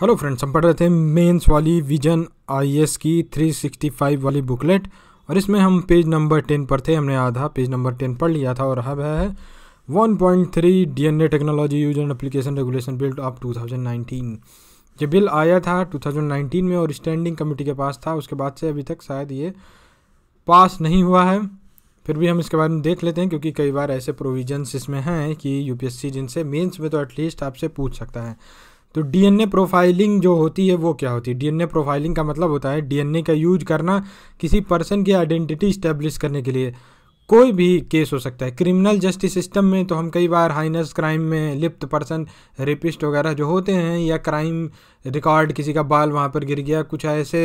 hello friends हम पढ़ रहे थे मेंस वाली विजन आईएएस की 365 वाली बुकलेट और इसमें हम पेज नंबर 10 पर थे हमने आधा पेज नंबर 10 पढ़ लिया था और अब है 1.3 DNA technology use and application regulation bill of 2019 ये बिल आया था 2019 में और स्टैंडिंग कमेटी के पास था उसके बाद से अभी तक शायद ये पास नहीं हुआ है फिर भी हम इसके बारे में देख लेते हैं क्योंकि कई बार ऐसे प्रोविजन इसमें हैं कि यूपीएससी जिनसे मेंस में तो एटलीस्ट आपसे पूछ सकता है तो डीएनए प्रोफाइलिंग जो होती है वो क्या होती है डीएनए प्रोफाइलिंग का मतलब होता है डीएनए का यूज करना किसी पर्सन की आइडेंटिटी इस्टेब्लिश करने के लिए कोई भी केस हो सकता है क्रिमिनल जस्टिस सिस्टम में तो हम कई बार हाइनस क्राइम में लिप्त पर्सन रेपिस्ट वगैरह जो होते हैं या क्राइम रिकॉर्ड किसी का बाल वहाँ पर गिर गया कुछ ऐसे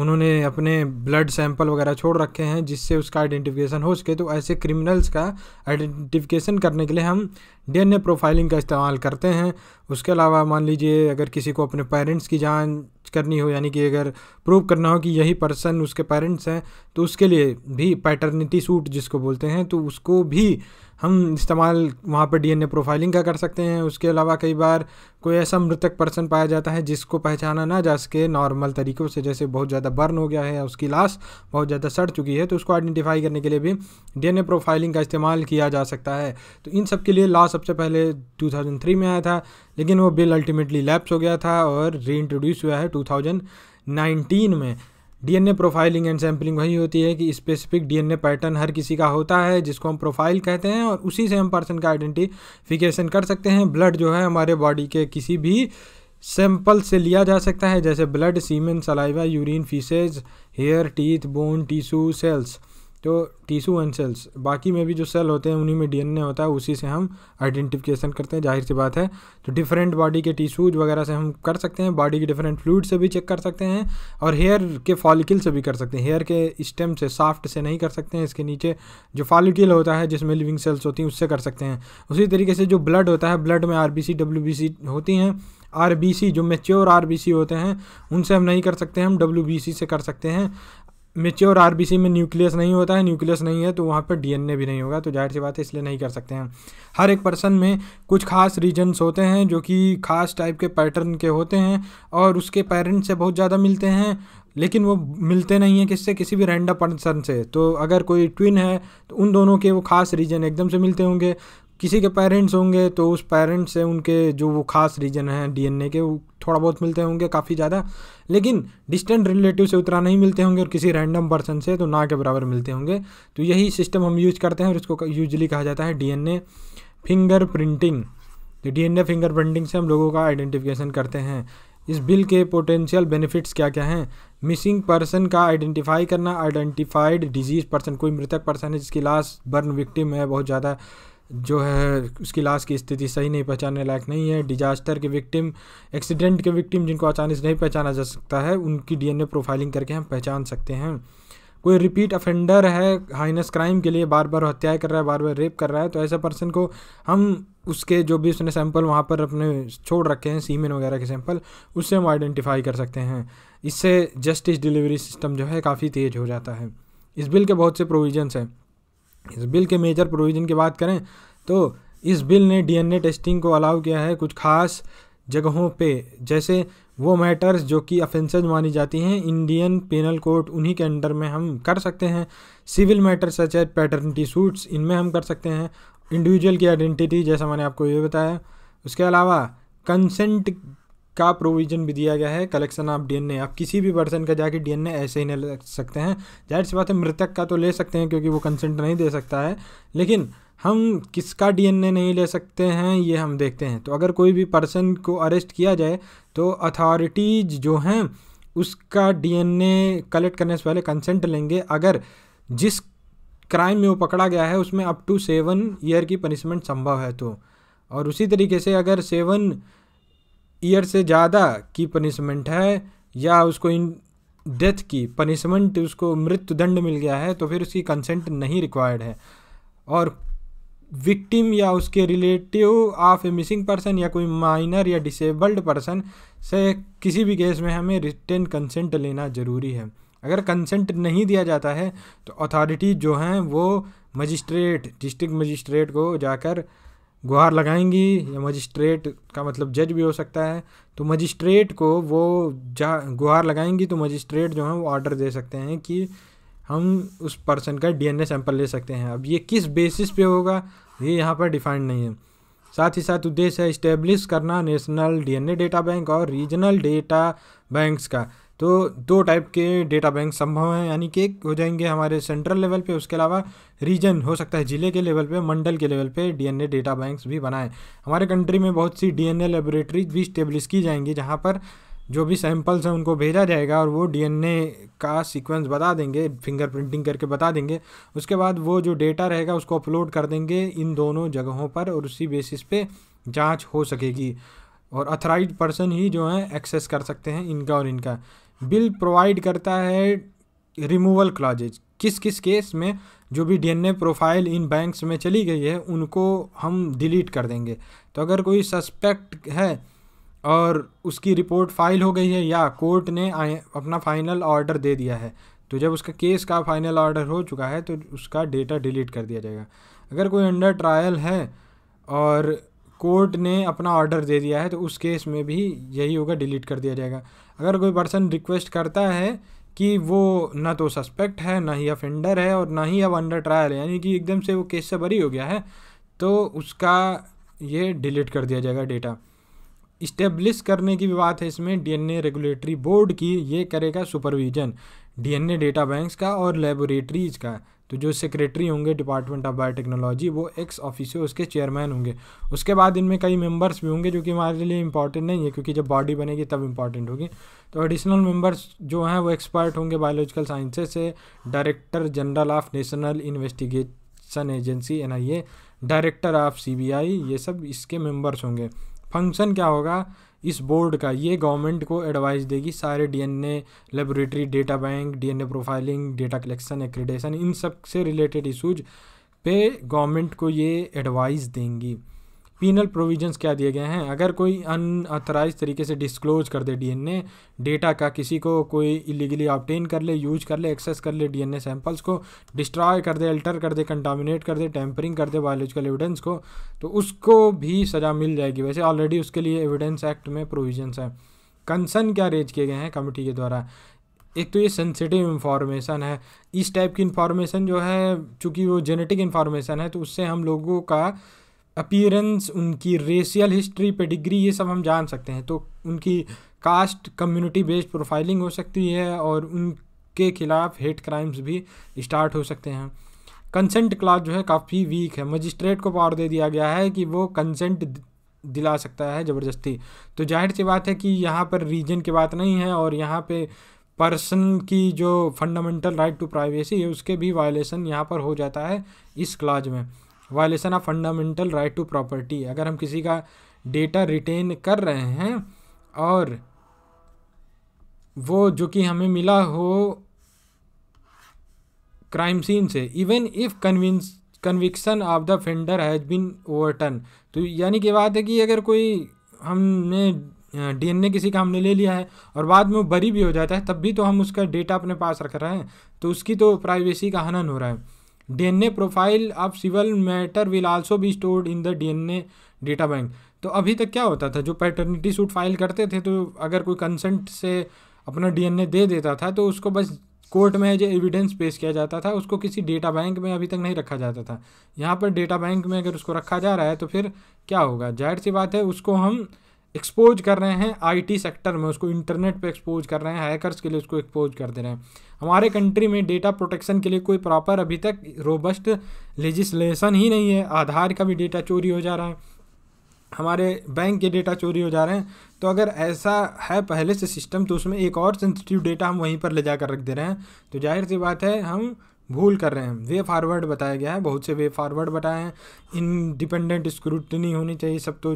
उन्होंने अपने ब्लड सैंपल वगैरह छोड़ रखे हैं जिससे उसका आइडेंटिफिकेशन हो सके तो ऐसे क्रिमिनल्स का आइडेंटिफिकेशन करने के लिए हम डीएनए प्रोफाइलिंग का इस्तेमाल करते हैं उसके अलावा मान लीजिए अगर किसी को अपने पेरेंट्स की जांच करनी हो यानी कि अगर प्रूव करना हो कि यही पर्सन उसके पेरेंट्स हैं तो उसके लिए भी पैटर्निटी सूट जिसको बोलते हैं तो उसको भी हम इस्तेमाल वहाँ पर डीएनए प्रोफाइलिंग का कर सकते हैं उसके अलावा कई बार कोई ऐसा मृतक पर्सन पाया जाता है जिसको पहचाना ना जा सके नॉर्मल तरीक़ों से जैसे बहुत ज़्यादा बर्न हो गया है उसकी लाश बहुत ज़्यादा सड़ चुकी है तो उसको आइडेंटिफाई करने के लिए भी डीएनए प्रोफाइलिंग का इस्तेमाल किया जा सकता है तो इन सब के लिए लॉ सबसे पहले 2003 में आया था लेकिन वो बिल अल्टीमेटली लैप्स हो गया था और री हुआ है टू में डीएनए प्रोफाइलिंग एंड सैम्पलिंग वही होती है कि स्पेसिफिक डीएनए पैटर्न हर किसी का होता है जिसको हम प्रोफाइल कहते हैं और उसी से हम पर्सन का आइडेंटिफिकेशन कर सकते हैं ब्लड जो है हमारे बॉडी के किसी भी सैंपल से लिया जा सकता है जैसे blood semen saliva urine faeces hair teeth bone tissue cells तो टीशू एंड सेल्स बाकी में भी जो सेल होते हैं उन्हीं में डीएनए होता है उसी से हम आइडेंटिफिकेशन करते हैं जाहिर सी बात है तो डिफरेंट बॉडी के टीशूज वगैरह से हम कर सकते हैं बॉडी के डिफरेंट फ्लूड से भी चेक कर सकते हैं और हेयर के फॉलिकल से भी कर सकते हैं हेयर के स्टेम से साफ्ट से नहीं कर सकते हैं इसके नीचे जो फॉलिकल होता है जिसमें लिविंग सेल्स होती हैं उससे कर सकते हैं उसी तरीके से जो ब्लड होता है ब्लड में आर बी होती हैं आर जो मेच्योर आर होते हैं उनसे हम नहीं कर सकते हम डब्ल्यू से कर सकते हैं मेच्योर आर में न्यूक्लियस नहीं होता है न्यूक्लियस नहीं है तो वहाँ पर डीएनए भी नहीं होगा तो जाहिर सी बात है इसलिए नहीं कर सकते हैं हर एक पर्सन में कुछ खास रीजन्स होते हैं जो कि खास टाइप के पैटर्न के होते हैं और उसके पेरेंट्स से बहुत ज़्यादा मिलते हैं लेकिन वो मिलते नहीं हैं किससे किसी भी रैंडम पर्सन से तो अगर कोई ट्विन है तो उन दोनों के वो खास रीजन एकदम से मिलते होंगे किसी के पेरेंट्स होंगे तो उस पेरेंट्स से उनके जो वो खास रीजन हैं डीएनए के वो थोड़ा बहुत मिलते होंगे काफ़ी ज़्यादा लेकिन डिस्टेंट रिलेटिव से उतना नहीं मिलते होंगे और किसी रैंडम पर्सन से तो ना के बराबर मिलते होंगे तो यही सिस्टम हम यूज करते हैं और इसको यूजली कहा जाता है ए फिंगर प्रिंटिंग तो ए फिंगर प्रिंटिंग से हम लोगों का आइडेंटिफिकेशन करते हैं इस बिल के पोटेंशियल बेनिफिट्स क्या क्या हैं मिसिंग पर्सन का आइडेंटिफाई करना आइडेंटिफाइड डिजीज पर्सन कोई मृतक पर्सन है जिसकी लाश बर्न विक्टिम है बहुत ज़्यादा जो है उसकी लाश की स्थिति सही नहीं पहचानने लायक नहीं है डिजास्टर के विक्टिम एक्सीडेंट के विक्टिम जिनको आसानी से नहीं पहचाना जा सकता है उनकी डीएनए प्रोफाइलिंग करके हम पहचान सकते हैं कोई रिपीट अफेंडर है हाइनस क्राइम के लिए बार बार हत्याएं कर रहा है बार बार रेप कर रहा है तो ऐसे पर्सन को हम उसके जो भी उसने सैंपल वहाँ पर अपने छोड़ रखे हैं सीमेन वगैरह के सैंपल उससे हम आइडेंटिफाई कर सकते हैं इससे जस्टिस डिलीवरी सिस्टम जो है काफ़ी तेज़ हो जाता है इस बिल के बहुत से प्रोविजंस हैं इस बिल के मेजर प्रोविज़न की बात करें तो इस बिल ने डीएनए टेस्टिंग को अलाउ किया है कुछ खास जगहों पे जैसे वो मैटर्स जो कि अफेंसेज मानी जाती हैं इंडियन पेनल कोड उन्हीं के अंडर में हम कर सकते हैं civil matter such as paternity suits इनमें हम कर सकते हैं इंडिविजुअल की आइडेंटिटी जैसा मैंने आपको ये बताया उसके अलावा कंसेंट का प्रोविज़न भी दिया गया है कलेक्शन ऑफ डीएनए आप किसी भी पर्सन का जाके डीएनए ऐसे ही नहीं ले सकते हैं जाहिर सी बात है मृतक का तो ले सकते हैं क्योंकि वो कंसेंट नहीं दे सकता है लेकिन हम किसका डीएनए नहीं ले सकते हैं ये हम देखते हैं तो अगर कोई भी पर्सन को अरेस्ट किया जाए तो अथॉरिटीज़ जो हैं उसका डीएनए कलेक्ट करने से पहले कंसेंट लेंगे अगर जिस क्राइम में वो पकड़ा गया है उसमें अप टू सेवन ईयर की पनिशमेंट संभव है तो और उसी तरीके से अगर सेवन ईयर से ज़्यादा की पनिशमेंट है या उसको इन डेथ की पनिशमेंट उसको मृत्युदंड मिल गया है तो फिर उसकी कंसेंट नहीं रिक्वायर्ड है और विक्टिम या उसके relative of a missing person या कोई माइनर या डिसेबल्ड पर्सन से किसी भी केस में हमें रिटर्न कंसेंट लेना ज़रूरी है अगर कंसेंट नहीं दिया जाता है तो अथॉरिटी जो हैं वो मजिस्ट्रेट डिस्ट्रिक्ट मजिस्ट्रेट को जाकर गुहार लगाएंगी या मजिस्ट्रेट का मतलब जज भी हो सकता है तो मजिस्ट्रेट को वो जा गुहार लगाएंगी तो मजिस्ट्रेट जो है वो ऑर्डर दे सकते हैं कि हम उस पर्सन का डीएनए सैंपल ले सकते हैं अब ये किस बेसिस पे होगा ये यहाँ पर डिफाइंड नहीं है साथ ही साथ उद्देश्य है इस्टेब्लिश करना नेशनल डीएनए डेटा बैंक और रीजनल डेटा बैंक्स का तो दो टाइप के डेटा बैंक संभव हैं यानी कि एक हो जाएंगे हमारे सेंट्रल लेवल पे उसके अलावा रीजन हो सकता है ज़िले के लेवल पे मंडल के लेवल पे डीएनए डेटा बैंक्स भी बनाएं हमारे कंट्री में बहुत सी डीएनए लेबोरेटरीज भी स्टेब्लिश की जाएंगी जहाँ पर जो भी सैंपल्स हैं उनको भेजा जाएगा और वो डीएनए का सीक्वेंस बता देंगे फिंगर प्रिंटिंग करके बता देंगे उसके बाद वो जो डेटा रहेगा उसको अपलोड कर देंगे इन दोनों जगहों पर और उसी बेसिस पे जांच हो सकेगी और अथराइज पर्सन ही जो हैं एक्सेस कर सकते हैं इनका और इनका बिल प्रोवाइड करता है रिमूवल क्लॉजेज किस किस केस में जो भी डीएनए प्रोफाइल इन बैंक्स में चली गई है उनको हम डिलीट कर देंगे तो अगर कोई सस्पेक्ट है और उसकी रिपोर्ट फाइल हो गई है या कोर्ट ने अपना फाइनल ऑर्डर दे दिया है तो जब उसका केस का फाइनल ऑर्डर हो चुका है तो उसका डेटा डिलीट कर दिया जाएगा अगर कोई अंडर ट्रायल है और कोर्ट ने अपना ऑर्डर दे दिया है तो उस केस में भी यही होगा डिलीट कर दिया जाएगा अगर कोई पर्सन रिक्वेस्ट करता है कि वो ना तो सस्पेक्ट है ना ही अफेंडर है और ना ही अब अंडर ट्रायल है यानी कि एकदम से वो केस से बरी हो गया है तो उसका ये डिलीट कर दिया जाएगा डेटा इस्टेब्लिश करने की भी बात है इसमें डीएनए रेगुलेटरी बोर्ड की ये करेगा सुपरविजन डीएनए डेटा बैंक्स का और लेबोरेटरीज़ का तो जो सेक्रेटरी होंगे डिपार्टमेंट ऑफ बायोटेक्नोलॉजी वो एक्स ऑफिस उसके चेयरमैन होंगे उसके बाद इनमें कई मेंबर्स भी होंगे जो कि हमारे लिए इंपॉर्टेंट नहीं है क्योंकि जब बॉडी बनेगी तब इंपॉर्टेंट होगी तो एडिशनल मेंबर्स जो हैं वो एक्सपर्ट होंगे बायोलॉजिकल साइंसेज से director general of national investigation agency an director of C ये सब इसके मेम्बर्स होंगे फंक्शन क्या होगा इस बोर्ड का ये गवर्नमेंट को एडवाइस देगी सारे DNA laboratory data bank DNA profiling data collection accreditation इन सब से रिलेटेड इशूज़ पे गवर्नमेंट को ये एडवाइस देंगी पीनल प्रोविजंस क्या दिए गए हैं अगर कोई अनऑथराइज तरीके से डिस्क्लोज कर दे डीएनए डेटा का किसी को कोई इलीगली ऑप्टेन कर ले यूज कर ले एक्सेस कर ले डीएनए सैंपल्स को डिस्ट्रॉय कर दे अल्टर कर दे कंटामिनेट कर दे टैंपरिंग कर दे बायोलॉजिकल एविडेंस को तो उसको भी सज़ा मिल जाएगी वैसे ऑलरेडी उसके लिए एविडेंस एक्ट में प्रोविजन्स हैं कंसर्न क्या रेज किए गए हैं कमेटी के द्वारा एक तो ये सेंसिटिव इन्फॉर्मेशन है इस टाइप की इन्फॉर्मेशन जो है चूँकि वो जेनेटिक इन्फॉर्मेशन है तो उससे हम लोगों का अपीयरेंस उनकी रेशियल हिस्ट्री पेडिग्री ये सब हम जान सकते हैं तो उनकी कास्ट कम्युनिटी बेस्ड प्रोफाइलिंग हो सकती है और उनके खिलाफ हेट क्राइम्स भी स्टार्ट हो सकते हैं कंसेंट क्लास जो है काफ़ी वीक है मजिस्ट्रेट को पावर दे दिया गया है कि वो कंसेंट दिला सकता है ज़बरदस्ती तो जाहिर सी बात है कि यहाँ पर रीजन की बात नहीं है और यहाँ पे पर्सन की जो फंडामेंटल राइट टू प्राइवेसी है उसके भी वायलेशन यहाँ पर हो जाता है इस क्लाज में violation of fundamental right to property अगर हम किसी का डेटा रिटेन कर रहे हैं और वो जो कि हमें मिला हो क्राइम सीन से even if convince conviction of the offender has been overturned तो यानी कि बात है कि अगर कोई हमने डीएनए किसी का हमने ले लिया है और बाद में वो बरी भी हो जाता है तब भी तो हम उसका डेटा अपने पास रख रहे हैं तो उसकी तो प्राइवेसी का हनन हो रहा है DNA profile of civil matter will also be stored in the DNA data bank तो अभी तक क्या होता था जो पैटर्निटी सूट फाइल करते थे तो अगर कोई कंसेंट से अपना डीएनए दे देता था तो उसको बस कोर्ट में जो एविडेंस पेश किया जाता था उसको किसी डेटा बैंक में अभी तक नहीं रखा जाता था यहाँ पर डेटा बैंक में अगर उसको रखा जा रहा है तो फिर क्या होगा जाहिर सी बात है उसको हम एक्सपोज कर रहे हैं आईटी सेक्टर में उसको इंटरनेट पे एक्सपोज कर रहे हैं हैकर्स के लिए उसको एक्सपोज कर दे रहे हैं हमारे कंट्री में डेटा प्रोटेक्शन के लिए कोई प्रॉपर अभी तक रोबस्ट लेजिस्लेशन ही नहीं है आधार का भी डेटा चोरी हो जा रहा है हमारे बैंक के डेटा चोरी हो जा रहे हैं तो अगर ऐसा है पहले से सिस्टम तो उसमें एक और सेंसिटिव डेटा हम वहीं पर ले जाकर रख दे रहे हैं तो जाहिर सी बात है हम भूल कर रहे हैं वे फॉरवर्ड बताया गया है बहुत से वे फॉरवर्ड बताए हैं इनडिपेंडेंट स्क्रूटनी होनी चाहिए सब तो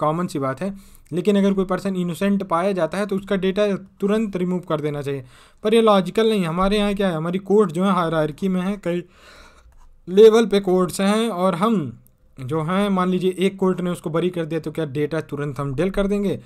कॉमन सी बात है लेकिन अगर कोई पर्सन इनोसेंट पाया जाता है तो उसका डेटा तुरंत रिमूव कर देना चाहिए पर ये लॉजिकल नहीं हमारे यहाँ क्या है हमारी कोर्ट जो है हायरार्की में है कई लेवल पे कोर्ट्स हैं और हम जो हैं मान लीजिए एक कोर्ट ने उसको बरी कर दिया तो क्या डेटा तुरंत हम डेल कर देंगे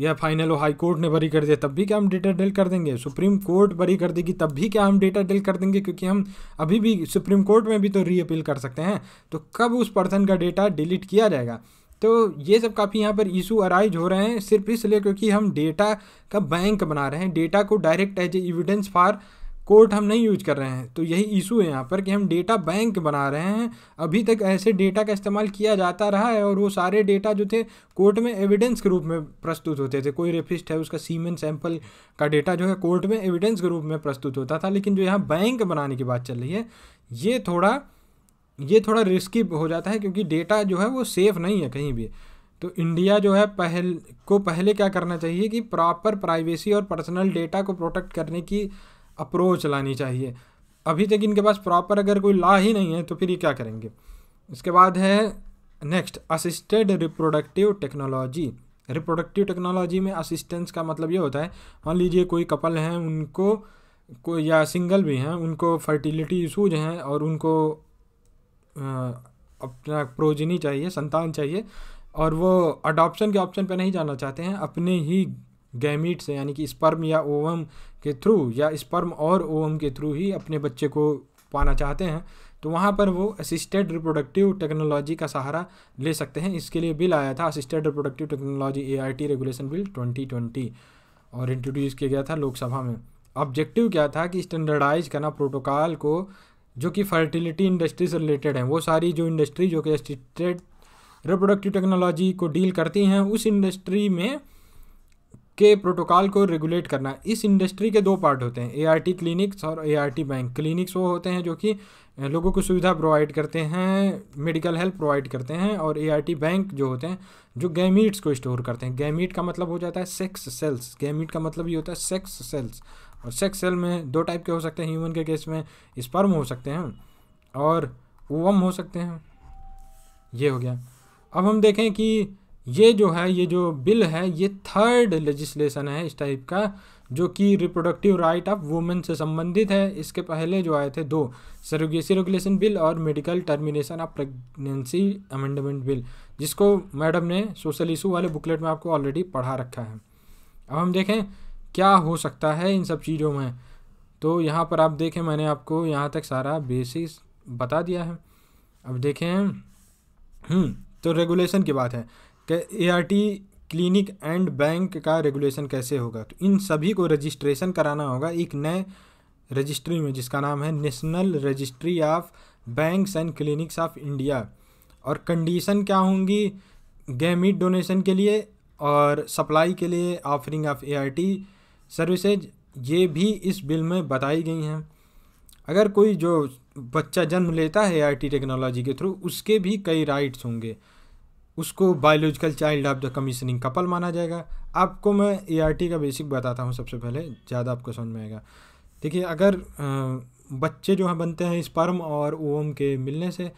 या फाइनल वो हाई कोर्ट ने बरी कर दिया तब भी क्या हम डेटा डेल कर देंगे सुप्रीम कोर्ट बरी कर देगी तब भी क्या हम डेटा डेल कर देंगे क्योंकि हम अभी भी सुप्रीम कोर्ट में भी तो रीअपील कर सकते हैं तो कब उस पर्सन का डेटा डिलीट किया जाएगा तो ये सब काफ़ी यहाँ पर इशू अराइज हो रहे हैं सिर्फ इसलिए क्योंकि हम डेटा का बैंक बना रहे हैं डेटा को direct as evidence for court हम नहीं यूज कर रहे हैं तो यही इशू है यहाँ पर कि हम डेटा बैंक बना रहे हैं अभी तक ऐसे डेटा का इस्तेमाल किया जाता रहा है और वो सारे डेटा जो थे कोर्ट में एविडेंस के रूप में प्रस्तुत होते थे कोई रेफिस्ट है उसका सीमेन सैंपल का डेटा जो है कोर्ट में एविडेंस के रूप में प्रस्तुत होता था लेकिन जो यहाँ बैंक बनाने की बात चल रही है ये थोड़ा ये थोड़ा रिस्की हो जाता है क्योंकि डेटा जो है वो सेफ़ नहीं है कहीं भी तो इंडिया जो है पहल को पहले क्या करना चाहिए कि प्रॉपर प्राइवेसी और पर्सनल डेटा को प्रोटेक्ट करने की अप्रोच लानी चाहिए अभी तक इनके पास प्रॉपर अगर कोई लॉ ही नहीं है तो फिर ये क्या करेंगे इसके बाद है next assisted reproductive technology reproductive technology में असिस्टेंस का मतलब ये होता है मान लीजिए कोई कपल हैं उनको कोई या सिंगल भी हैं उनको फर्टिलिटी इशूज हैं और उनको अपना प्रोजनी चाहिए संतान चाहिए और वो अडॉप्शन के ऑप्शन पर नहीं जाना चाहते हैं अपने ही गैमीट से यानी कि स्पर्म या ओवम के थ्रू या स्पर्म और ओवम के थ्रू ही अपने बच्चे को पाना चाहते हैं तो वहाँ पर वो असिस्टेड रिप्रोडक्टिव टेक्नोलॉजी का सहारा ले सकते हैं इसके लिए बिल आया था assisted reproductive technology a regulation bill 2020 और इंट्रोड्यूस किया गया था लोकसभा में ऑब्जेक्टिव क्या था कि स्टैंडर्डाइज करना प्रोटोकॉल को जो कि फर्टिलिटी इंडस्ट्री से रिलेटेड हैं वो सारी जो इंडस्ट्री जो कि असिस्टेड रिप्रोडक्टिव टेक्नोलॉजी को डील करती हैं उस इंडस्ट्री में के प्रोटोकॉल को रेगुलेट करना इस इंडस्ट्री के दो पार्ट होते हैं एआरटी क्लिनिक्स और एआरटी बैंक क्लिनिक्स वो होते हैं जो कि लोगों को सुविधा प्रोवाइड करते हैं मेडिकल हेल्प प्रोवाइड करते हैं और एआरटी बैंक जो होते हैं जो गैमीट्स को स्टोर करते हैं गैमीट का मतलब हो जाता है सेक्स सेल्स गैमीट का मतलब ये होता है सेक्स सेल्स और सेक्स सेल में दो टाइप के हो सकते हैं ह्यूमन के केस में स्पर्म हो सकते हैं और ओवम हो सकते हैं ये हो गया अब हम देखें कि ये जो है ये जो बिल है ये थर्ड लेजिस्लेशन है इस टाइप का जो कि रिप्रोडक्टिव राइट ऑफ वुमेन से संबंधित है इसके पहले जो आए थे दो सरोगेसी रेगुलेशन बिल और medical termination of pregnancy amendment bill जिसको मैडम ने सोशल इशू वाले बुकलेट में आपको ऑलरेडी पढ़ा रखा है अब हम देखें क्या हो सकता है इन सब चीज़ों में तो यहाँ पर आप देखें मैंने आपको यहाँ तक सारा बेसिस बता दिया है अब देखें हम्म, तो रेगुलेशन की बात है कि टी क्लिनिक एंड बैंक का रेगुलेशन कैसे होगा तो इन सभी को रजिस्ट्रेशन कराना होगा एक नए रजिस्ट्री में जिसका नाम है national registry of banks and clinics of India और कंडीशन क्या होंगी गैमिट डोनेशन के लिए और सप्लाई के लिए offering of A T services ये भी इस बिल में बताई गई हैं अगर कोई जो बच्चा जन्म लेता है आईटी टेक्नोलॉजी के थ्रू उसके भी कई राइट्स होंगे उसको biological child of the commissioning couple माना जाएगा आपको मैं ए का बेसिक बताता हूँ सबसे पहले ज़्यादा आपको समझ में आएगा देखिए अगर बच्चे जो हैं बनते हैं स्पर्म और ओम के मिलने से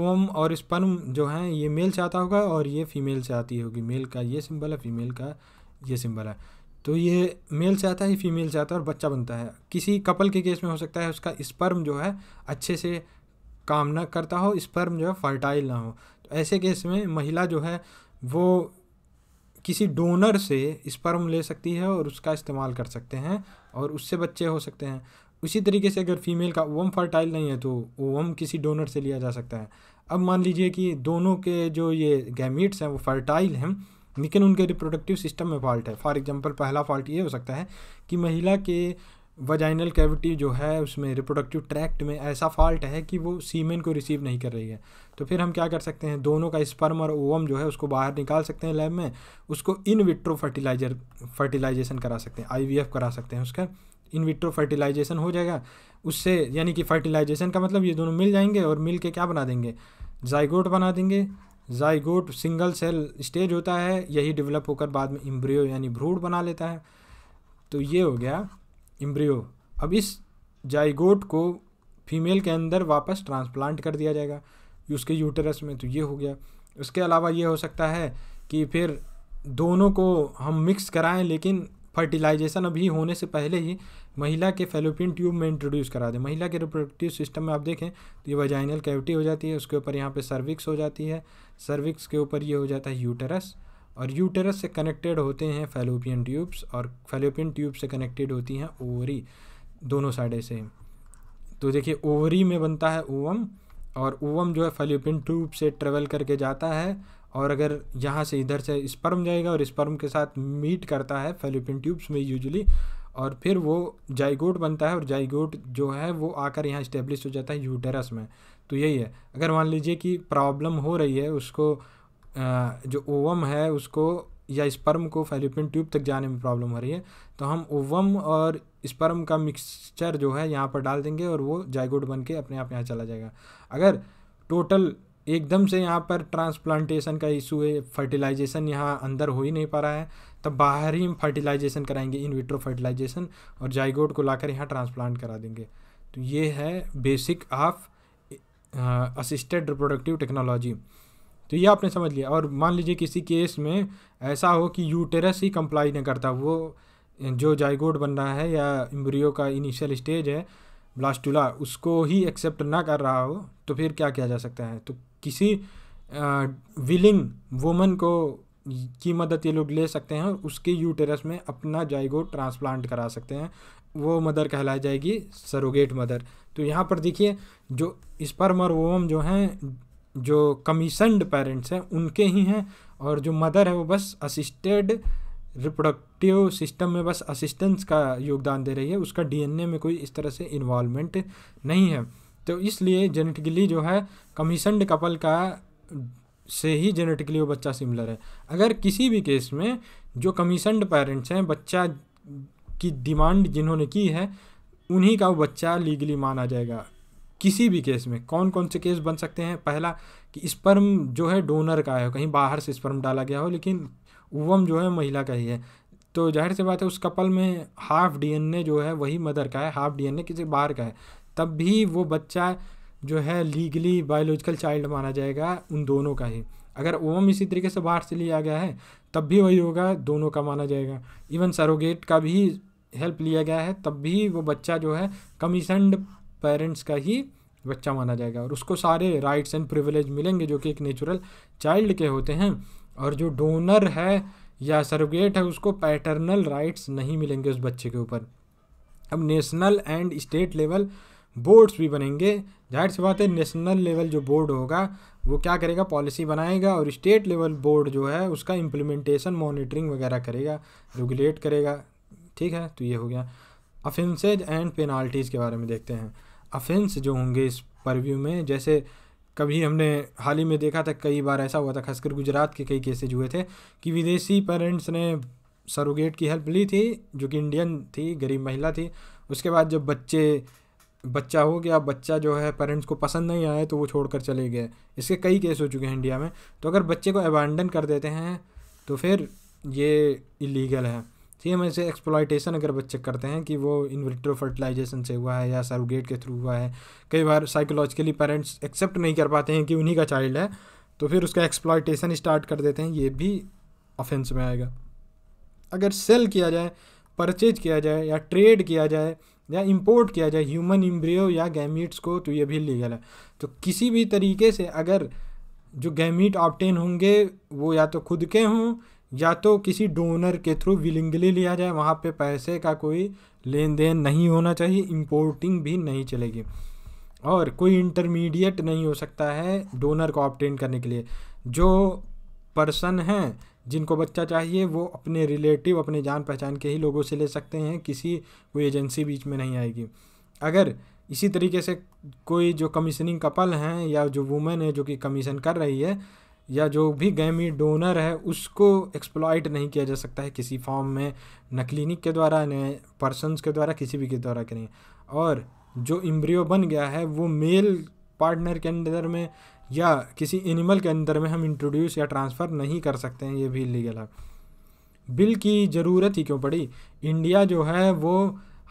ओम और स्पर्म जो हैं ये मेल से आता होगा और ये फीमेल से आती होगी मेल का ये सिंबल है फीमेल का ये सिंबल है तो ये मेल से आता है फीमेल से आता है और बच्चा बनता है किसी कपल के केस में हो सकता है उसका स्पर्म जो है अच्छे से काम ना करता हो स्पर्म जो है फर्टाइल ना हो तो ऐसे केस में महिला जो है वो किसी डोनर से स्पर्म ले सकती है और उसका इस्तेमाल कर सकते हैं और उससे बच्चे हो सकते हैं उसी तरीके से अगर फीमेल का ओवम फर्टाइल नहीं है तो ओवम किसी डोनर से लिया जा सकता है अब मान लीजिए कि दोनों के जो ये गैमिट्स हैं वो फर्टाइल हैं लेकिन उनके रिप्रोडक्टिव सिस्टम में फॉल्ट है फॉर एग्जांपल पहला फॉल्ट ये हो सकता है कि महिला के वजाइनल कैविटी जो है उसमें रिप्रोडक्टिव ट्रैक्ट में ऐसा फॉल्ट है कि वो सीमेन को रिसीव नहीं कर रही है तो फिर हम क्या कर सकते हैं दोनों का स्पर्म और ओवम जो है उसको बाहर निकाल सकते हैं लैब में उसको इन विट्रो फर्टिलाइजर फर्टिलाइजेशन करा सकते हैं आईवीएफ करा सकते हैं उसका इन विट्रो फर्टिलाइजेशन हो जाएगा उससे यानी कि फर्टिलाइजेशन का मतलब ये दोनों मिल जाएंगे और मिल के क्या बना देंगे जाइगोट बना देंगे जाइगोट सिंगल सेल स्टेज होता है यही डेवलप होकर बाद में इम्ब्रियो यानी भ्रूण बना लेता है तो ये हो गया इम्ब्रियो अब इस जाइगोट को फीमेल के अंदर वापस ट्रांसप्लांट कर दिया जाएगा उसके यूटरस में तो ये हो गया उसके अलावा ये हो सकता है कि फिर दोनों को हम मिक्स कराएं लेकिन फर्टिलाइजेशन अभी होने से पहले ही महिला के फेलोपियन ट्यूब में इंट्रोड्यूस करा दें महिला के रिप्रोडक्टिव सिस्टम में आप देखें तो ये वजाइनल कैविटी हो जाती है उसके ऊपर यहाँ पे सर्विक्स हो जाती है सर्विक्स के ऊपर ये हो जाता है यूटरस और यूटेरस से कनेक्टेड होते हैं फेलोपियन ट्यूब्स और फेलोपियन ट्यूब से कनेक्टेड होती हैं ओवरी दोनों साइड से तो देखिए ओवरी में बनता है ओवम और ओवम जो है फेलोपियन ट्यूब से ट्रेवल करके जाता है और अगर यहाँ से इधर से स्पर्म जाएगा और स्पर्म के साथ मीट करता है फेलोपियन ट्यूब्स में यूजली और फिर वो जाइगोट बनता है और जाइगोट जो है वो आकर यहाँ इस्टेब्लिश हो जाता है यूटेरस में तो यही है अगर मान लीजिए कि प्रॉब्लम हो रही है उसको जो ओवम है उसको या स्पर्म को फेलोपियन ट्यूब तक जाने में प्रॉब्लम हो रही है तो हम ओवम और स्पर्म का मिक्सचर जो है यहाँ पर डाल देंगे और वो जाइगोट बन के अपने आप यहाँ चला जाएगा अगर टोटल एकदम से यहाँ पर ट्रांसप्लांटेशन का इशू है फर्टिलाइजेशन यहाँ अंदर हो ही नहीं पा रहा है तब बाहर ही हम फर्टिलाइजेशन कराएंगे इन विट्रो फर्टिलाइजेशन और जाइगोड को लाकर यहाँ ट्रांसप्लांट करा देंगे तो ये है basic of assisted reproductive technology तो ये आपने समझ लिया और मान लीजिए किसी केस में ऐसा हो कि यूटेरस ही कंप्लाई नहीं करता वो जो जाइगोड बन रहा है या इम्ब्रियो का इनिशियल स्टेज है ब्लास्टूला उसको ही एक्सेप्ट ना कर रहा हो तो फिर क्या किया जा सकता है तो किसी विलिंग वुमन को की मदद ये लोग ले सकते हैं और उसके यूटेरस में अपना जाइगो ट्रांसप्लांट करा सकते हैं वो मदर कहलाई जाएगी सरोगेट मदर तो यहाँ पर देखिए जो स्पर्म और वोम जो हैं जो कमीशनड पेरेंट्स हैं उनके ही हैं और जो मदर है वो बस असिस्टेड रिप्रोडक्टिव सिस्टम में बस असिस्टेंस का योगदान दे रही है उसका डीएनए में कोई इस तरह से इन्वॉल्वमेंट नहीं है तो इसलिए जेनेटिकली जो है कमीशनड कपल का से ही जेनेटिकली वो बच्चा सिमिलर है अगर किसी भी केस में जो कमीशनड पेरेंट्स हैं बच्चा की डिमांड जिन्होंने की है उन्हीं का वो बच्चा लीगली माना जाएगा किसी भी केस में कौन कौन से केस बन सकते हैं पहला कि स्पर्म जो है डोनर का है कहीं बाहर से स्पर्म डाला गया हो लेकिन ओवम जो है महिला का ही है तो जाहिर सी बात है उस कपल में हाफ डीएनए जो है वही मदर का है हाफ डीएनए किसी बाहर का है तब भी वो बच्चा जो है लीगली बायोलॉजिकल चाइल्ड माना जाएगा उन दोनों का ही अगर ओवम इसी तरीके से बाहर से लिया गया है तब भी वही होगा दोनों का माना जाएगा इवन सरोगेट का भी हेल्प लिया गया है तब भी वो बच्चा जो है कमीशनड पेरेंट्स का ही बच्चा माना जाएगा और उसको सारे राइट्स एंड प्रिविलेज मिलेंगे जो कि एक नेचुरल चाइल्ड के होते हैं और जो डोनर है या सरोगेट है उसको पैटर्नल राइट्स नहीं मिलेंगे उस बच्चे के ऊपर अब national and state level boards भी बनेंगे जाहिर सी बात है नेशनल लेवल जो बोर्ड होगा वो क्या करेगा पॉलिसी बनाएगा और स्टेट लेवल बोर्ड जो है उसका इम्प्लीमेंटेशन मॉनिटरिंग वगैरह करेगा रेगुलेट करेगा ठीक है तो ये हो गया अफेंसेज एंड पेनाल्टीज़ के बारे में देखते हैं अफेंस जो होंगे इस परव्यू में जैसे कभी हमने हाल ही में देखा था कई बार ऐसा हुआ था खासकर गुजरात के कई केसेज हुए थे कि विदेशी पेरेंट्स ने सरोगेट की हेल्प ली थी जो कि इंडियन थी गरीब महिला थी उसके बाद जब बच्चे बच्चा हो गया बच्चा जो है पेरेंट्स को पसंद नहीं आए तो वो छोड़कर चले गए इसके कई केस हो चुके हैं इंडिया में तो अगर बच्चे को अबांडन कर देते हैं तो फिर ये इलीगल है थी में ऐसे एक्सप्लाइटेशन अगर बच्चे करते हैं कि वो इन्वर्टर फर्टिलाइजेशन से हुआ है या सरोगेट के थ्रू हुआ है कई बार साइकोलॉजिकली पेरेंट्स एक्सेप्ट नहीं कर पाते हैं कि उन्हीं का चाइल्ड है तो फिर उसका एक्सप्लाइटेशन स्टार्ट कर देते हैं ये भी ऑफेंस में आएगा अगर सेल किया जाए परचेज किया जाए या ट्रेड किया जाए या इम्पोर्ट किया जाए ह्यूमन इम्ब्रियो या गैमीट्स को तो ये भी लीगल है तो किसी भी तरीके से अगर जो गैमीट ऑप्टेन होंगे वो या तो खुद के हों या तो किसी डोनर के थ्रू विलिंगली लिया जाए वहाँ पे पैसे का कोई लेन देन नहीं होना चाहिए इम्पोर्टिंग भी नहीं चलेगी और कोई इंटरमीडिएट नहीं हो सकता है डोनर को ऑप्टेन करने के लिए जो पर्सन हैं जिनको बच्चा चाहिए वो अपने रिलेटिव अपने जान पहचान के ही लोगों से ले सकते हैं किसी कोई एजेंसी बीच में नहीं आएगी अगर इसी तरीके से कोई जो कमीशनिंग कपल हैं या जो वुमेन है जो कि कमीशन कर रही है या जो भी गैमी डोनर है उसको एक्सप्लॉयट नहीं किया जा सकता है किसी फॉर्म में न क्लिनिक के द्वारा न पर्सनस के द्वारा किसी भी के द्वारा करें और जो इम्ब्रियो बन गया है वो मेल पार्टनर के अंदर में या किसी एनिमल के अंदर में हम इंट्रोड्यूस या ट्रांसफ़र नहीं कर सकते हैं ये भी इलीगल है बिल की ज़रूरत ही क्यों पड़ी इंडिया जो है वो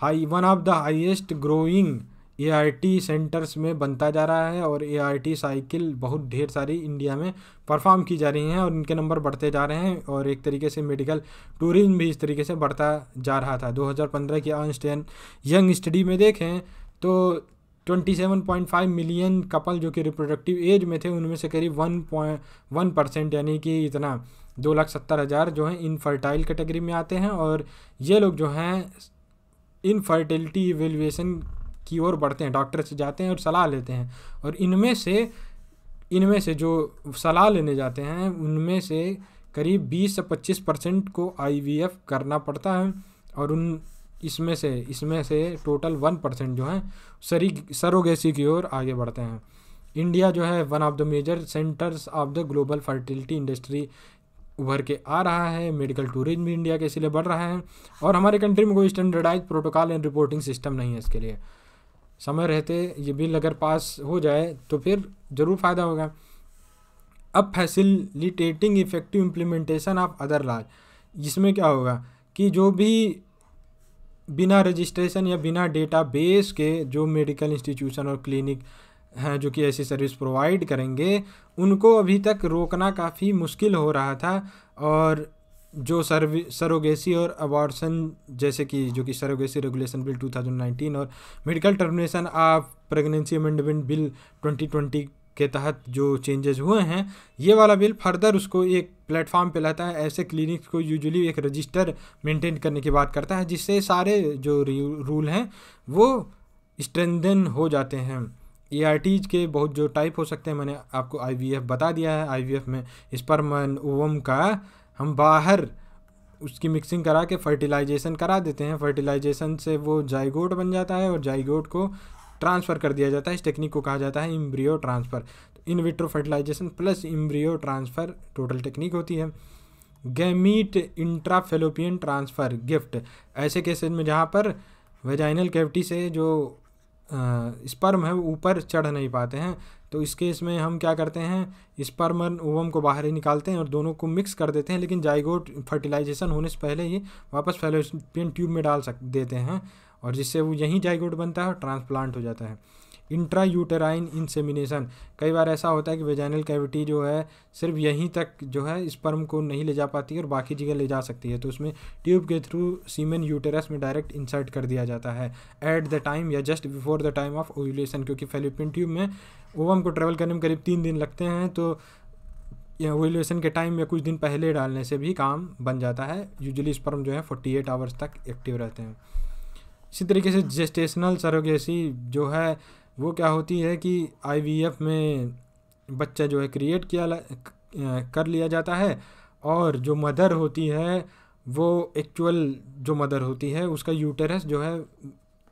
high one of the highest growing a centres में बनता जा रहा है और ए साइकिल बहुत ढेर सारी इंडिया में परफॉर्म की जा रही हैं और इनके नंबर बढ़ते जा रहे हैं और एक तरीके से मेडिकल टूरिज्म भी इस तरीके से बढ़ता जा रहा था 2015 की अर्नस्ट यंग स्टडी में देखें तो 27.5 मिलियन कपल जो कि रिप्रोडक्टिव एज में थे उनमें से करीब वन पॉइंट वन परसेंट यानी कि इतना दो लाख सत्तर हज़ार जो हैं इनफर्टाइल कैटेगरी में आते हैं और ये लोग जो हैं इनफर्टिलिटी इवेल्युएसन की ओर बढ़ते हैं डॉक्टर से जाते हैं और सलाह लेते हैं और इनमें से इनमें से जो सलाह लेने जाते हैं उनमें से करीब 20 से 25 परसेंट को आईवीएफ करना पड़ता है और उन इसमें से इसमें से टोटल वन परसेंट जो है सरी सरोगेसी की ओर आगे बढ़ते हैं इंडिया जो है one of the major centres of the global fertility industry उभर के आ रहा है मेडिकल टूरिज्म भी इंडिया के इसलिए बढ़ रहा है और हमारे कंट्री में कोई standardise protocol and reporting system नहीं है इसके लिए समय रहते ये बिल अगर पास हो जाए तो फिर ज़रूर फ़ायदा होगा अब facilitating effective implementation of other laws इसमें क्या होगा कि जो भी बिना रजिस्ट्रेशन या बिना डेटा बेस के जो मेडिकल इंस्टीट्यूशन और क्लिनिक हैं जो कि ऐसी सर्विस प्रोवाइड करेंगे उनको अभी तक रोकना काफ़ी मुश्किल हो रहा था और जो सर्व सरोगेसी और अबॉर्सन जैसे कि जो कि सरोगेसी रेगुलेशन बिल 2019 और medical termination of pregnancy amendment bill 2020 के तहत जो चेंजेस हुए हैं ये वाला बिल फर्दर उसको एक प्लेटफॉर्म पे लाता है ऐसे क्लिनिक को यूजुअली एक रजिस्टर मेंटेन करने की बात करता है जिससे सारे जो रूल हैं वो स्ट्रेंदन हो जाते हैं ए के बहुत जो टाइप हो सकते हैं मैंने आपको आई बता दिया है आई में मन ओवम का हम बाहर उसकी मिक्सिंग करा के फर्टिलाइजेशन करा देते हैं फर्टिलाइजेशन से वो जाइगोट बन जाता है और जाइगोट को ट्रांसफ़र कर दिया जाता है इस टेक्निक को कहा जाता है इम्ब्रियो ट्रांसफ़र तो in vitro fertilisation plus embryo transfer total technique होती है गैमीट इंट्राफेलोपियन ट्रांसफ़र गिफ्ट ऐसे केसेज में जहाँ पर वेजाइनल कैविटी से जो स्पर्म है वो ऊपर चढ़ नहीं पाते हैं तो इस केस में हम क्या करते हैं स्पर्म ओवम को बाहर ही निकालते हैं और दोनों को मिक्स कर देते हैं लेकिन जाइगोट फर्टिलाइजेशन होने से पहले ही वापस फैलोपियन ट्यूब में डाल सक देते हैं और जिससे वो यहीं जाइगोट बनता है और ट्रांसप्लांट हो जाता है इंट्रा यूटेराइन इंसेमिनेशन कई बार ऐसा होता है कि वेजाइनल कैविटी जो है सिर्फ यहीं तक जो है स्पर्म को नहीं ले जा पाती है और बाकी जगह ले जा सकती है तो उसमें ट्यूब के थ्रू सीमेन यूटेरस में डायरेक्ट इंसर्ट कर दिया जाता है एट द टाइम या just before the time of ovulation क्योंकि फेलिपिन ट्यूब में ओवम को ट्रेवल करने में करीब तीन दिन लगते हैं तो या ओवुलेशन के टाइम या कुछ दिन पहले डालने से भी काम बन जाता है यूजली स्पर्म जो है फोर्टी एट आवर्स तक एक्टिव रहते हैं इसी तरीके से जेस्टेशनल सरोगेसी जो है वो क्या होती है कि आईवीएफ में बच्चा जो है क्रिएट किया कर लिया जाता है और जो मदर होती है वो एक्चुअल जो मदर होती है उसका यूटेरस जो है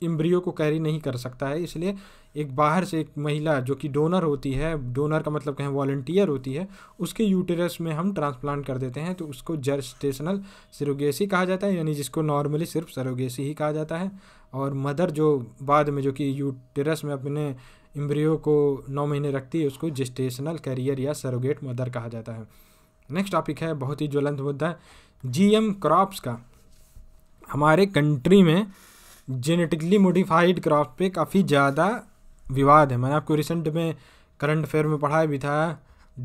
इम्ब्रियो को कैरी नहीं कर सकता है इसलिए एक बाहर से एक महिला जो कि डोनर होती है डोनर का मतलब कहें वॉल्टियर होती है उसके यूटेरस में हम ट्रांसप्लांट कर देते हैं तो उसको जर्स्टेशनल सरोगेसी कहा जाता है यानी जिसको नॉर्मली सिर्फ सरोगेसी ही कहा जाता है और मदर जो बाद में जो कि यूटेरस में अपने इम्ब्रियो को नौ महीने रखती है उसको जिस्टेशनल कैरियर या सरोगेट मदर कहा जाता है नेक्स्ट टॉपिक है बहुत ही ज्वलंत मुद्दा है एम क्रॉप्स का हमारे कंट्री में जेनेटिकली मोडिफाइड क्रॉप पे काफ़ी ज़्यादा विवाद है मैंने आपको रिसेंट में करंट अफेयर में पढ़ाया भी था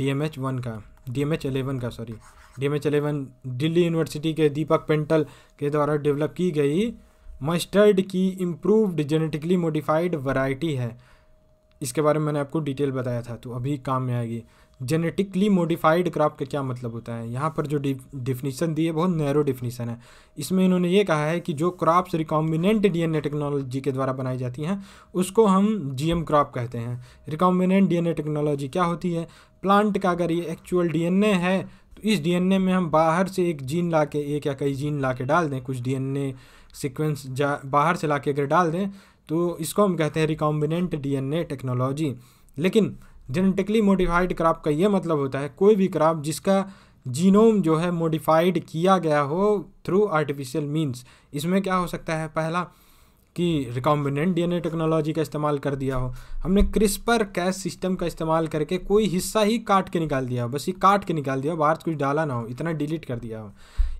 डी एम एच वन का डी एम एच एलेवन का sorry D M H eleven Delhi University के दीपक पेंटल के द्वारा डेवलप की गई मस्टर्ड की इम्प्रूवड जेनेटिकली मोडिफाइड वराइटी है इसके बारे में मैंने आपको डिटेल बताया था तो अभी काम में आएगी जेनेटिकली मोडिफाइड क्रॉप का क्या मतलब होता है यहाँ पर जो डिफिनीसन दी है बहुत नैरो डिफिनीसन है इसमें इन्होंने ये कहा है कि जो क्रॉप्स रिकॉम्बिनेंट डीएनए टेक्नोलॉजी के द्वारा बनाई जाती हैं उसको हम जीएम क्रॉप कहते हैं रिकॉम्बिनेंट डीएनए टेक्नोलॉजी क्या होती है प्लांट का अगर ये एक्चुअल डीएनए है तो इस डीएनए में हम बाहर से एक जीन ला के एक या कई जीन ला के डाल दें कुछ डीएनए सीक्वेंस जा बाहर से ला के अगर डाल दें तो इसको हम कहते हैं रिकॉम्बिनेंट डीएनए टेक्नोलॉजी लेकिन जेनेटिकली मॉडिफाइड क्राप का ये मतलब होता है कोई भी क्राप जिसका जीनोम जो है मॉडिफाइड किया गया हो थ्रू आर्टिफिशियल मीन्स इसमें क्या हो सकता है पहला कि रिकॉम्बिनेंट डीएनए टेक्नोलॉजी का इस्तेमाल कर दिया हो हमने क्रिस्पर कैश सिस्टम का इस्तेमाल करके कोई हिस्सा ही काट के निकाल दिया हो बस ये काट के निकाल दिया हो बाहर कुछ डाला ना हो इतना डिलीट कर दिया हो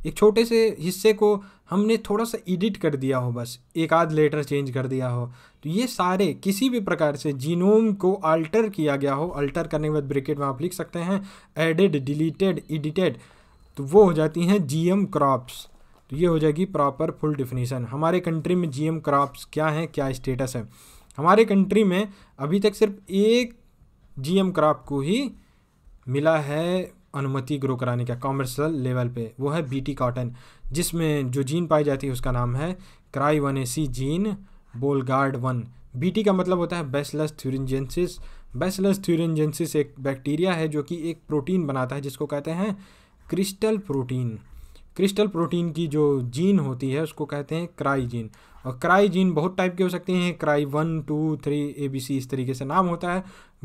एक छोटे से हिस्से को हमने थोड़ा सा एडिट कर दिया हो बस एक आध लेटर चेंज कर दिया हो तो ये सारे किसी भी प्रकार से जीनोम को अल्टर किया गया हो अल्टर करने के बाद ब्रिकेट में आप लिख सकते हैं एडिड डिलीटेड एडिटेड तो वो हो जाती हैं जीएम क्रॉप्स तो ये हो जाएगी प्रॉपर फुल डिफिनीसन हमारे कंट्री में जीएम क्रॉप्स क्या हैं क्या स्टेटस है हमारे कंट्री में अभी तक सिर्फ एक जीएम क्रॉप को ही मिला है अनुमति ग्रो कराने का कॉमर्शल लेवल पे वो है बीटी कॉटन जिसमें जो जीन पाई जाती है उसका नाम है Cry one AC gene Bollgard one BT का मतलब होता है बेसलस थ्यूरिंजेंसिस बेसलस थ्यूरिंजेंसिस एक बैक्टीरिया है जो कि एक प्रोटीन बनाता है जिसको कहते हैं क्रिस्टल प्रोटीन क्रिस्टल प्रोटीन की जो जीन होती है उसको कहते हैं क्राई जीन और क्राई जीन बहुत टाइप के हो सकते हैं Cry one two three A B C इस तरीके से नाम होता है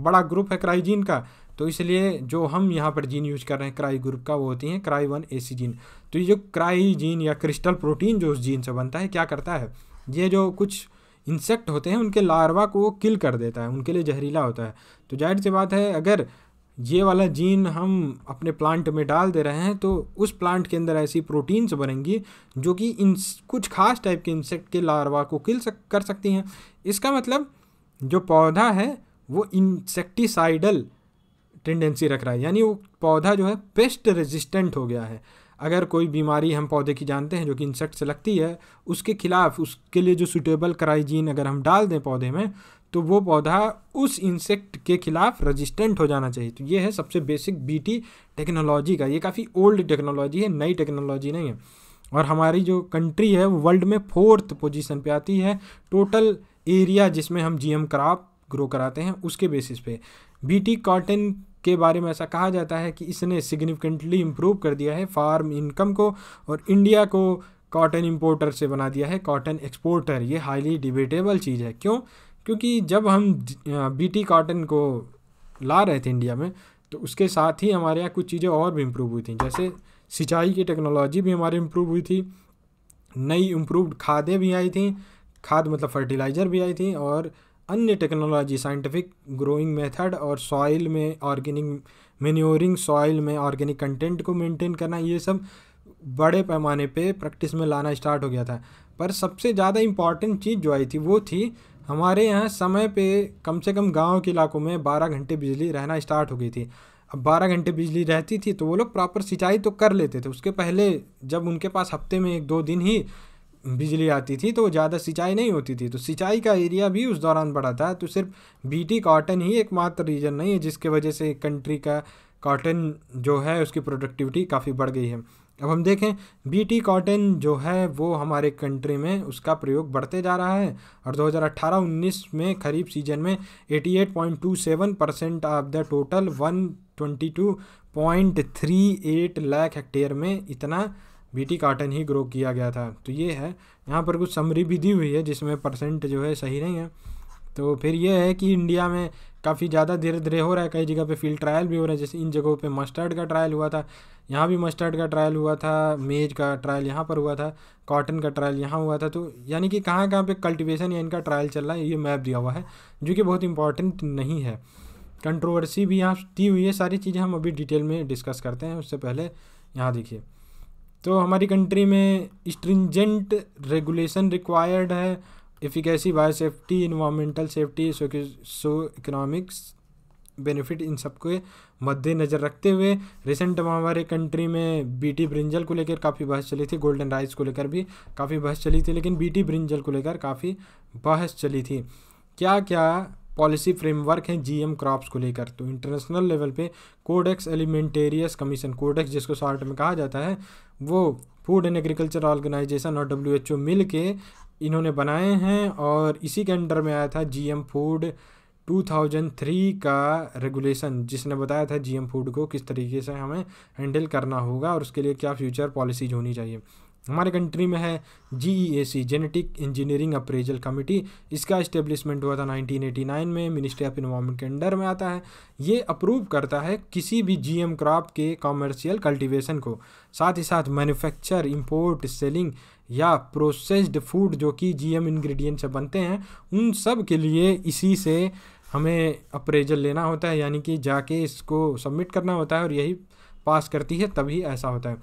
बड़ा ग्रुप है क्राई जीन का तो इसलिए जो हम यहाँ पर जीन यूज कर रहे हैं क्राई ग्रुप का वो होती हैं Cry one A C gene तो ये जो क्राई जीन या क्रिस्टल प्रोटीन जो उस जीन से बनता है क्या करता है ये जो कुछ इंसेक्ट होते हैं उनके लार्वा को वो किल कर देता है उनके लिए जहरीला होता है तो जाहिर सी बात है अगर ये वाला जीन हम अपने प्लांट में डाल दे रहे हैं तो उस प्लांट के अंदर ऐसी प्रोटीन्स बनेंगी जो कि इन कुछ खास टाइप के इंसेक्ट के लार्वा को किल सक कर सकती हैं इसका मतलब जो पौधा है वो इंसेक्टिसाइडल टेंडेंसी रख रहा है यानी वो पौधा जो है पेस्ट रेजिस्टेंट हो गया है अगर कोई बीमारी हम पौधे की जानते हैं जो कि इंसेक्ट से लगती है उसके खिलाफ उसके लिए जो सुटेबल जीन अगर हम डाल दें पौधे में तो वो पौधा उस इंसेक्ट के खिलाफ रेजिस्टेंट हो जाना चाहिए तो ये है सबसे बेसिक बीटी टेक्नोलॉजी का ये काफ़ी ओल्ड टेक्नोलॉजी है नई टेक्नोलॉजी नहीं है और हमारी जो कंट्री है वो वर्ल्ड में फोर्थ पोजीशन पे आती है टोटल एरिया जिसमें हम जीएम क्रॉप ग्रो कराते हैं उसके बेसिस पे बीटी कॉटन के बारे में ऐसा कहा जाता है कि इसने सिग्निफिकेंटली इम्प्रूव कर दिया है फार्म इनकम को और इंडिया को कॉटन इम्पोर्टर से बना दिया है कॉटन एक्सपोर्टर ये हाईली डिबेटेबल चीज़ है क्यों क्योंकि जब हम बीटी कॉटन को ला रहे थे इंडिया में तो उसके साथ ही हमारे यहाँ कुछ चीज़ें और भी इम्प्रूव हुई थी जैसे सिंचाई की टेक्नोलॉजी भी हमारे इम्प्रूव हुई थी नई इम्प्रूवड खादें भी आई थी खाद मतलब फर्टिलाइज़र भी आई थी और अन्य टेक्नोलॉजी साइंटिफिक ग्रोइंग मेथड और सॉइल में ऑर्गेनिक मेन्योरिंग सॉइल में ऑर्गेनिक कंटेंट को मेंटेन करना ये सब बड़े पैमाने पे प्रैक्टिस में लाना स्टार्ट हो गया था पर सबसे ज़्यादा इम्पॉर्टेंट चीज़ जो आई थी वो थी हमारे यहाँ समय पे कम से कम गांव के इलाकों में बारह घंटे बिजली रहना स्टार्ट हो गई थी अब बारह घंटे बिजली रहती थी तो वो लोग प्रॉपर सिंचाई तो कर लेते थे उसके पहले जब उनके पास हफ्ते में एक दो दिन ही बिजली आती थी तो ज़्यादा सिंचाई नहीं होती थी तो सिंचाई का एरिया भी उस दौरान बढ़ा था तो सिर्फ बीटी कॉटन ही एकमात्र रीजन नहीं है जिसके वजह से कंट्री का कॉटन जो है उसकी प्रोडक्टिविटी काफ़ी बढ़ गई है अब हम देखें बीटी कॉटन जो है वो हमारे कंट्री में उसका प्रयोग बढ़ते जा रहा है और 2018-19 में खरीफ सीजन में 88.27 percent of the total 122.38 lakh hectare में इतना बीटी कॉटन ही ग्रो किया गया था तो ये है यहाँ पर कुछ समरी भी दी हुई है जिसमें परसेंट जो है सही नहीं है तो फिर ये है कि इंडिया में काफ़ी ज़्यादा धीरे धीरे हो रहा है कई जगह पे फील्ड ट्रायल भी हो रहा है जैसे इन जगहों पे मस्टर्ड का ट्रायल हुआ था यहाँ भी मस्टर्ड का ट्रायल हुआ था मेज का ट्रायल यहाँ पर हुआ था कॉटन का ट्रायल यहाँ हुआ था तो यानी कि कहाँ कहाँ पे कल्टिवेशन या इनका ट्रायल चल रहा है ये मैप दिया हुआ है जो कि बहुत इंपॉर्टेंट नहीं है कंट्रोवर्सी भी यहाँ दी हुई है सारी चीज़ें हम अभी डिटेल में डिस्कस करते हैं उससे पहले यहाँ देखिए तो हमारी कंट्री में स्ट्रिंजेंट रेगुलेशन रिक्वायर्ड है efficacy bio safety environmental safety so economics benefit इन के मद्देनज़र रखते हुए रिसेंट हमारे कंट्री में बीटी ब्रिंजल को लेकर काफ़ी बहस चली थी गोल्डन राइस को लेकर भी काफ़ी बहस चली थी लेकिन बीटी ब्रिंजल को लेकर काफ़ी बहस चली थी क्या क्या पॉलिसी फ्रेमवर्क हैं जीएम क्रॉप्स को लेकर तो इंटरनेशनल लेवल पे कोडेक्स एलिमेंटेरियस कमीशन कोडेक्स जिसको शॉर्ट में कहा जाता है वो फूड एंड एग्रीकल्चर ऑर्गेनाइजेशन और डब्ल्यू एच ओ मिल के इन्होंने बनाए हैं और इसी के अंडर में आया था जीएम फूड 2003 का रेगुलेशन जिसने बताया था जीएम फूड को किस तरीके से हमें हैंडल करना होगा और उसके लिए क्या फ्यूचर पॉलिसीज होनी चाहिए हमारे कंट्री में है G E A C genetic engineering appraisal committee इसका इस्टेब्लिशमेंट हुआ था 1989 में मिनिस्ट्री ऑफ इन्वायरमेंट के अंडर में आता है ये अप्रूव करता है किसी भी जी एम क्रॉप के कॉमर्शियल कल्टिवेशन को साथ ही साथ मैन्युफैक्चर इंपोर्ट सेलिंग या प्रोसेस्ड फूड जो कि एम इन्ग्रीडियंट से बनते हैं उन सब के लिए इसी से हमें अप्रेजल लेना होता है यानी कि जाके इसको सबमिट करना होता है और यही पास करती है तभी ऐसा होता है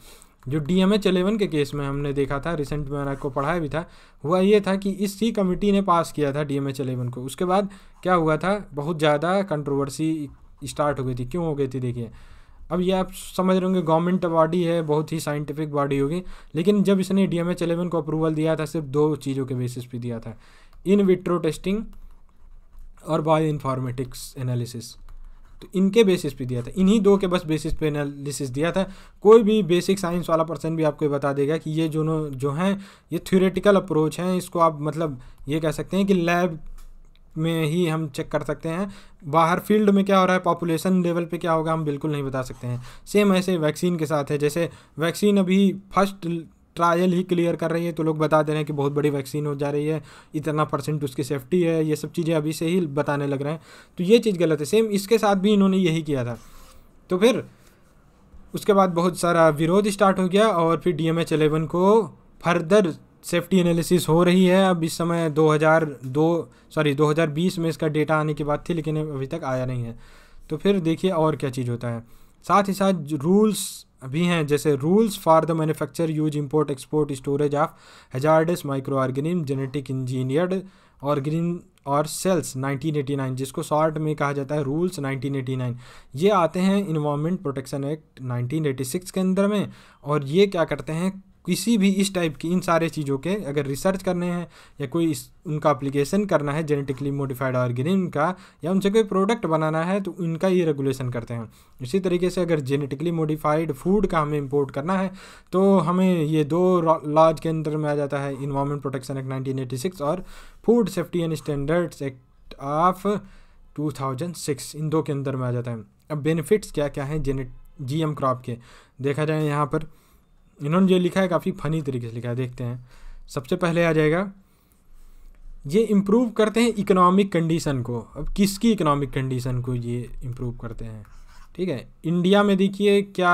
जो डी एम एच एलेवन के केस में हमने देखा था रिसेंट में आपको पढ़ाया भी था हुआ ये था कि इस सी कमेटी ने पास किया था डी एम एच एलेवन को उसके बाद क्या हुआ था बहुत ज़्यादा कंट्रोवर्सी स्टार्ट हो गई थी क्यों हो गई थी देखिए अब ये आप समझ रहे होंगे गवर्नमेंट बॉडी है बहुत ही साइंटिफिक बॉडी होगी लेकिन जब इसने डी एम एच एलेवन को अप्रूवल दिया था सिर्फ दो चीज़ों के बेसिस पे दिया था इन विट्रो टेस्टिंग और बायो इन्फॉर्मेटिक्स एनालिसिस तो इनके बेसिस पे दिया था इन्हीं दो के बस बेसिस पे एनालिसिस दिया था कोई भी बेसिक साइंस वाला पर्सन भी आपको बता देगा कि ये जो जो हैं ये थ्योरेटिकल अप्रोच हैं इसको आप मतलब ये कह सकते हैं कि लैब में ही हम चेक कर सकते हैं बाहर फील्ड में क्या हो रहा है पॉपुलेशन लेवल पे क्या होगा हम बिल्कुल नहीं बता सकते हैं सेम ऐसे वैक्सीन के साथ है जैसे वैक्सीन अभी फर्स्ट ट्रायल ही क्लियर कर रही है तो लोग बता दे रहे हैं कि बहुत बड़ी वैक्सीन हो जा रही है इतना परसेंट उसकी सेफ्टी है ये सब चीज़ें अभी से ही बताने लग रहे हैं तो ये चीज़ गलत है सेम इसके साथ भी इन्होंने यही किया था तो फिर उसके बाद बहुत सारा विरोध स्टार्ट हो गया और फिर डी एम एच एलेवन को फर्दर सेफ्टी एनालिसिस हो रही है अब इस समय 2002 सॉरी 2020 में इसका डेटा आने की बात थी लेकिन अभी तक आया नहीं है तो फिर देखिए और क्या चीज़ होता है साथ ही साथ रूल्स भी हैं जैसे rules for the manufacture use import export storage of hazardous microorganism genetic engineered organism और सेल्स 1989 जिसको शॉर्ट में कहा जाता है रूल्स 1989 ये आते हैं इन्वामेंट प्रोटेक्शन एक्ट 1986 के अंदर में और ये क्या करते हैं किसी भी इस टाइप की इन सारे चीज़ों के अगर रिसर्च करने हैं या कोई इस उनका अप्लीकेशन करना है जेनेटिकली मोडिफाइड ऑर्गेनिज्म का या उनसे कोई प्रोडक्ट बनाना है तो उनका ये रेगुलेशन करते हैं इसी तरीके से अगर जेनेटिकली मोडिफाइड फूड का हमें इम्पोर्ट करना है तो हमें ये दो लॉज के अंदर में आ जाता है इन्वायरमेंट प्रोटेक्शन एक्ट नाइनटीन और food safety and standards act of two इन दो के अंदर में आ जाता है अब बेनिफिट्स क्या क्या हैं जेनेट जी क्रॉप के देखा जाए यहाँ पर इन्होंने जो लिखा है काफ़ी फनी तरीके से लिखा है देखते हैं सबसे पहले आ जाएगा ये इम्प्रूव करते हैं इकोनॉमिक कंडीशन को अब किसकी इकोनॉमिक कंडीशन को ये इम्प्रूव करते हैं ठीक है इंडिया में देखिए क्या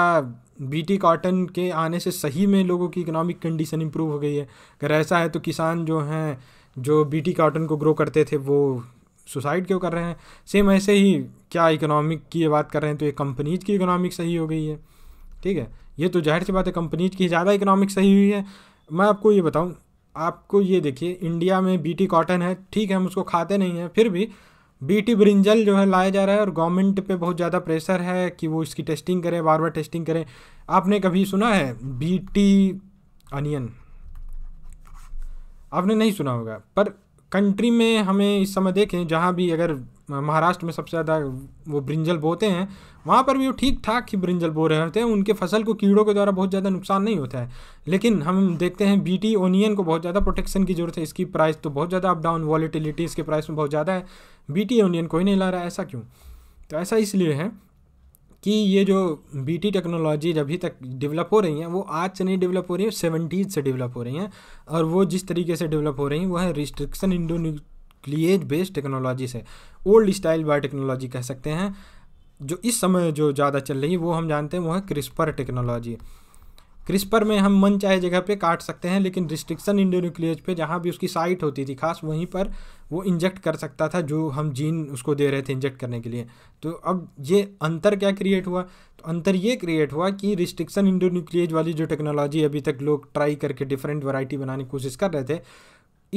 बीटी कॉटन के आने से सही में लोगों की इकोनॉमिक कंडीशन इम्प्रूव हो गई है अगर ऐसा है तो किसान जो हैं जो बीटी कॉटन को ग्रो करते थे वो सुसाइड क्यों कर रहे हैं सेम ऐसे ही क्या इकोनॉमिक की बात कर रहे हैं तो ये कंपनीज की इकोनॉमिक सही हो गई है ठीक है ये तो जाहिर सी बात है कंपनीज की ज़्यादा इकोनॉमिक सही हुई है मैं आपको ये बताऊँ आपको ये देखिए इंडिया में बी कॉटन है ठीक है हम उसको खाते नहीं हैं फिर भी बी टी ब्रिंजल जो है लाया जा रहा है और गवर्नमेंट पे बहुत ज़्यादा प्रेशर है कि वो इसकी टेस्टिंग करें बार बार टेस्टिंग करें आपने कभी सुना है बी टी अनियन आपने नहीं सुना होगा पर कंट्री में हमें इस समय देखें जहाँ भी अगर महाराष्ट्र में सबसे ज़्यादा वो ब्रिंजल बोते हैं वहाँ पर भी वो ठीक ठाक ही ब्रिंजल बो रहे होते हैं उनके फसल को कीड़ों के द्वारा बहुत ज़्यादा नुकसान नहीं होता है लेकिन हम देखते हैं बीटी ओनियन को बहुत ज़्यादा प्रोटेक्शन की जरूरत है इसकी प्राइस तो बहुत ज़्यादा अप डाउन वॉलीटिलिटी इसके प्राइस में बहुत ज़्यादा है टी ओनियन कोई नहीं ला रहा है ऐसा क्यों तो ऐसा इसलिए है कि ये जो बीटी टेक्नोलॉजी अभी तक डेवलप हो रही हैं वो आज से नहीं डेवलप हो रही है सेवेंटीज़ से डेवलप हो रही हैं और वो जिस तरीके से डेवलप हो रही हैं वो है restriction endonuclease based technology से ओल्ड स्टाइल टेक्नोलॉजी कह सकते हैं जो इस समय जो ज़्यादा चल रही है वो हम जानते हैं वो है क्रिस्पर टेक्नोलॉजी क्रिस्पर में हम मन चाहे जगह पे काट सकते हैं लेकिन रिस्ट्रिक्शन इंडोन्यूक्लियज पे जहाँ भी उसकी साइट होती थी खास वहीं पर वो इंजेक्ट कर सकता था जो हम जीन उसको दे रहे थे इंजेक्ट करने के लिए तो अब ये अंतर क्या क्रिएट हुआ तो अंतर ये क्रिएट हुआ कि रिस्ट्रिक्शन न्यूक्लियज वाली जो टेक्नोलॉजी अभी तक लोग ट्राई करके डिफरेंट वराइटी बनाने की कोशिश कर रहे थे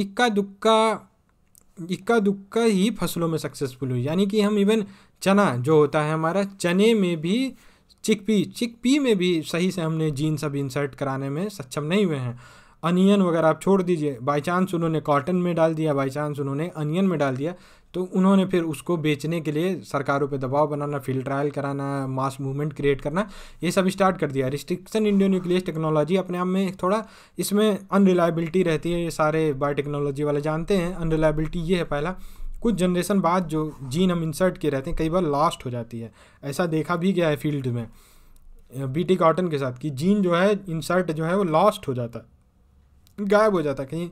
इक्का दुक्का इक्का दुक्का ही फसलों में सक्सेसफुल हुई यानी कि हम इवन चना जो होता है हमारा चने में भी चिकपी चिकपी में भी सही से हमने जीन्स अब इंसर्ट कराने में सक्षम नहीं हुए हैं अनियन वगैरह आप छोड़ दीजिए बाई चांस उन्होंने कॉटन में डाल दिया बाई चांस उन्होंने अनियन में डाल दिया तो उन्होंने फिर उसको बेचने के लिए सरकारों पे दबाव बनाना फील्ड ट्रायल कराना मास मूवमेंट क्रिएट करना ये सब स्टार्ट कर दिया रिस्ट्रिक्शन इंडियो न्यूक्लियस टेक्नोलॉजी अपने आप में थोड़ा इसमें अनरिलायबिलिटी रहती है ये सारे बायोटेक्नोलॉजी वाले जानते हैं अनरिलायबिलिटी ये है पहला कुछ जनरेशन बाद जो जीन हम इंसर्ट किए रहते हैं कई बार लॉस्ट हो जाती है ऐसा देखा भी गया है फील्ड में बी टी कॉटन के साथ कि जीन जो है इंसर्ट जो है वो लॉस्ट हो जाता है गायब हो जाता है कहीं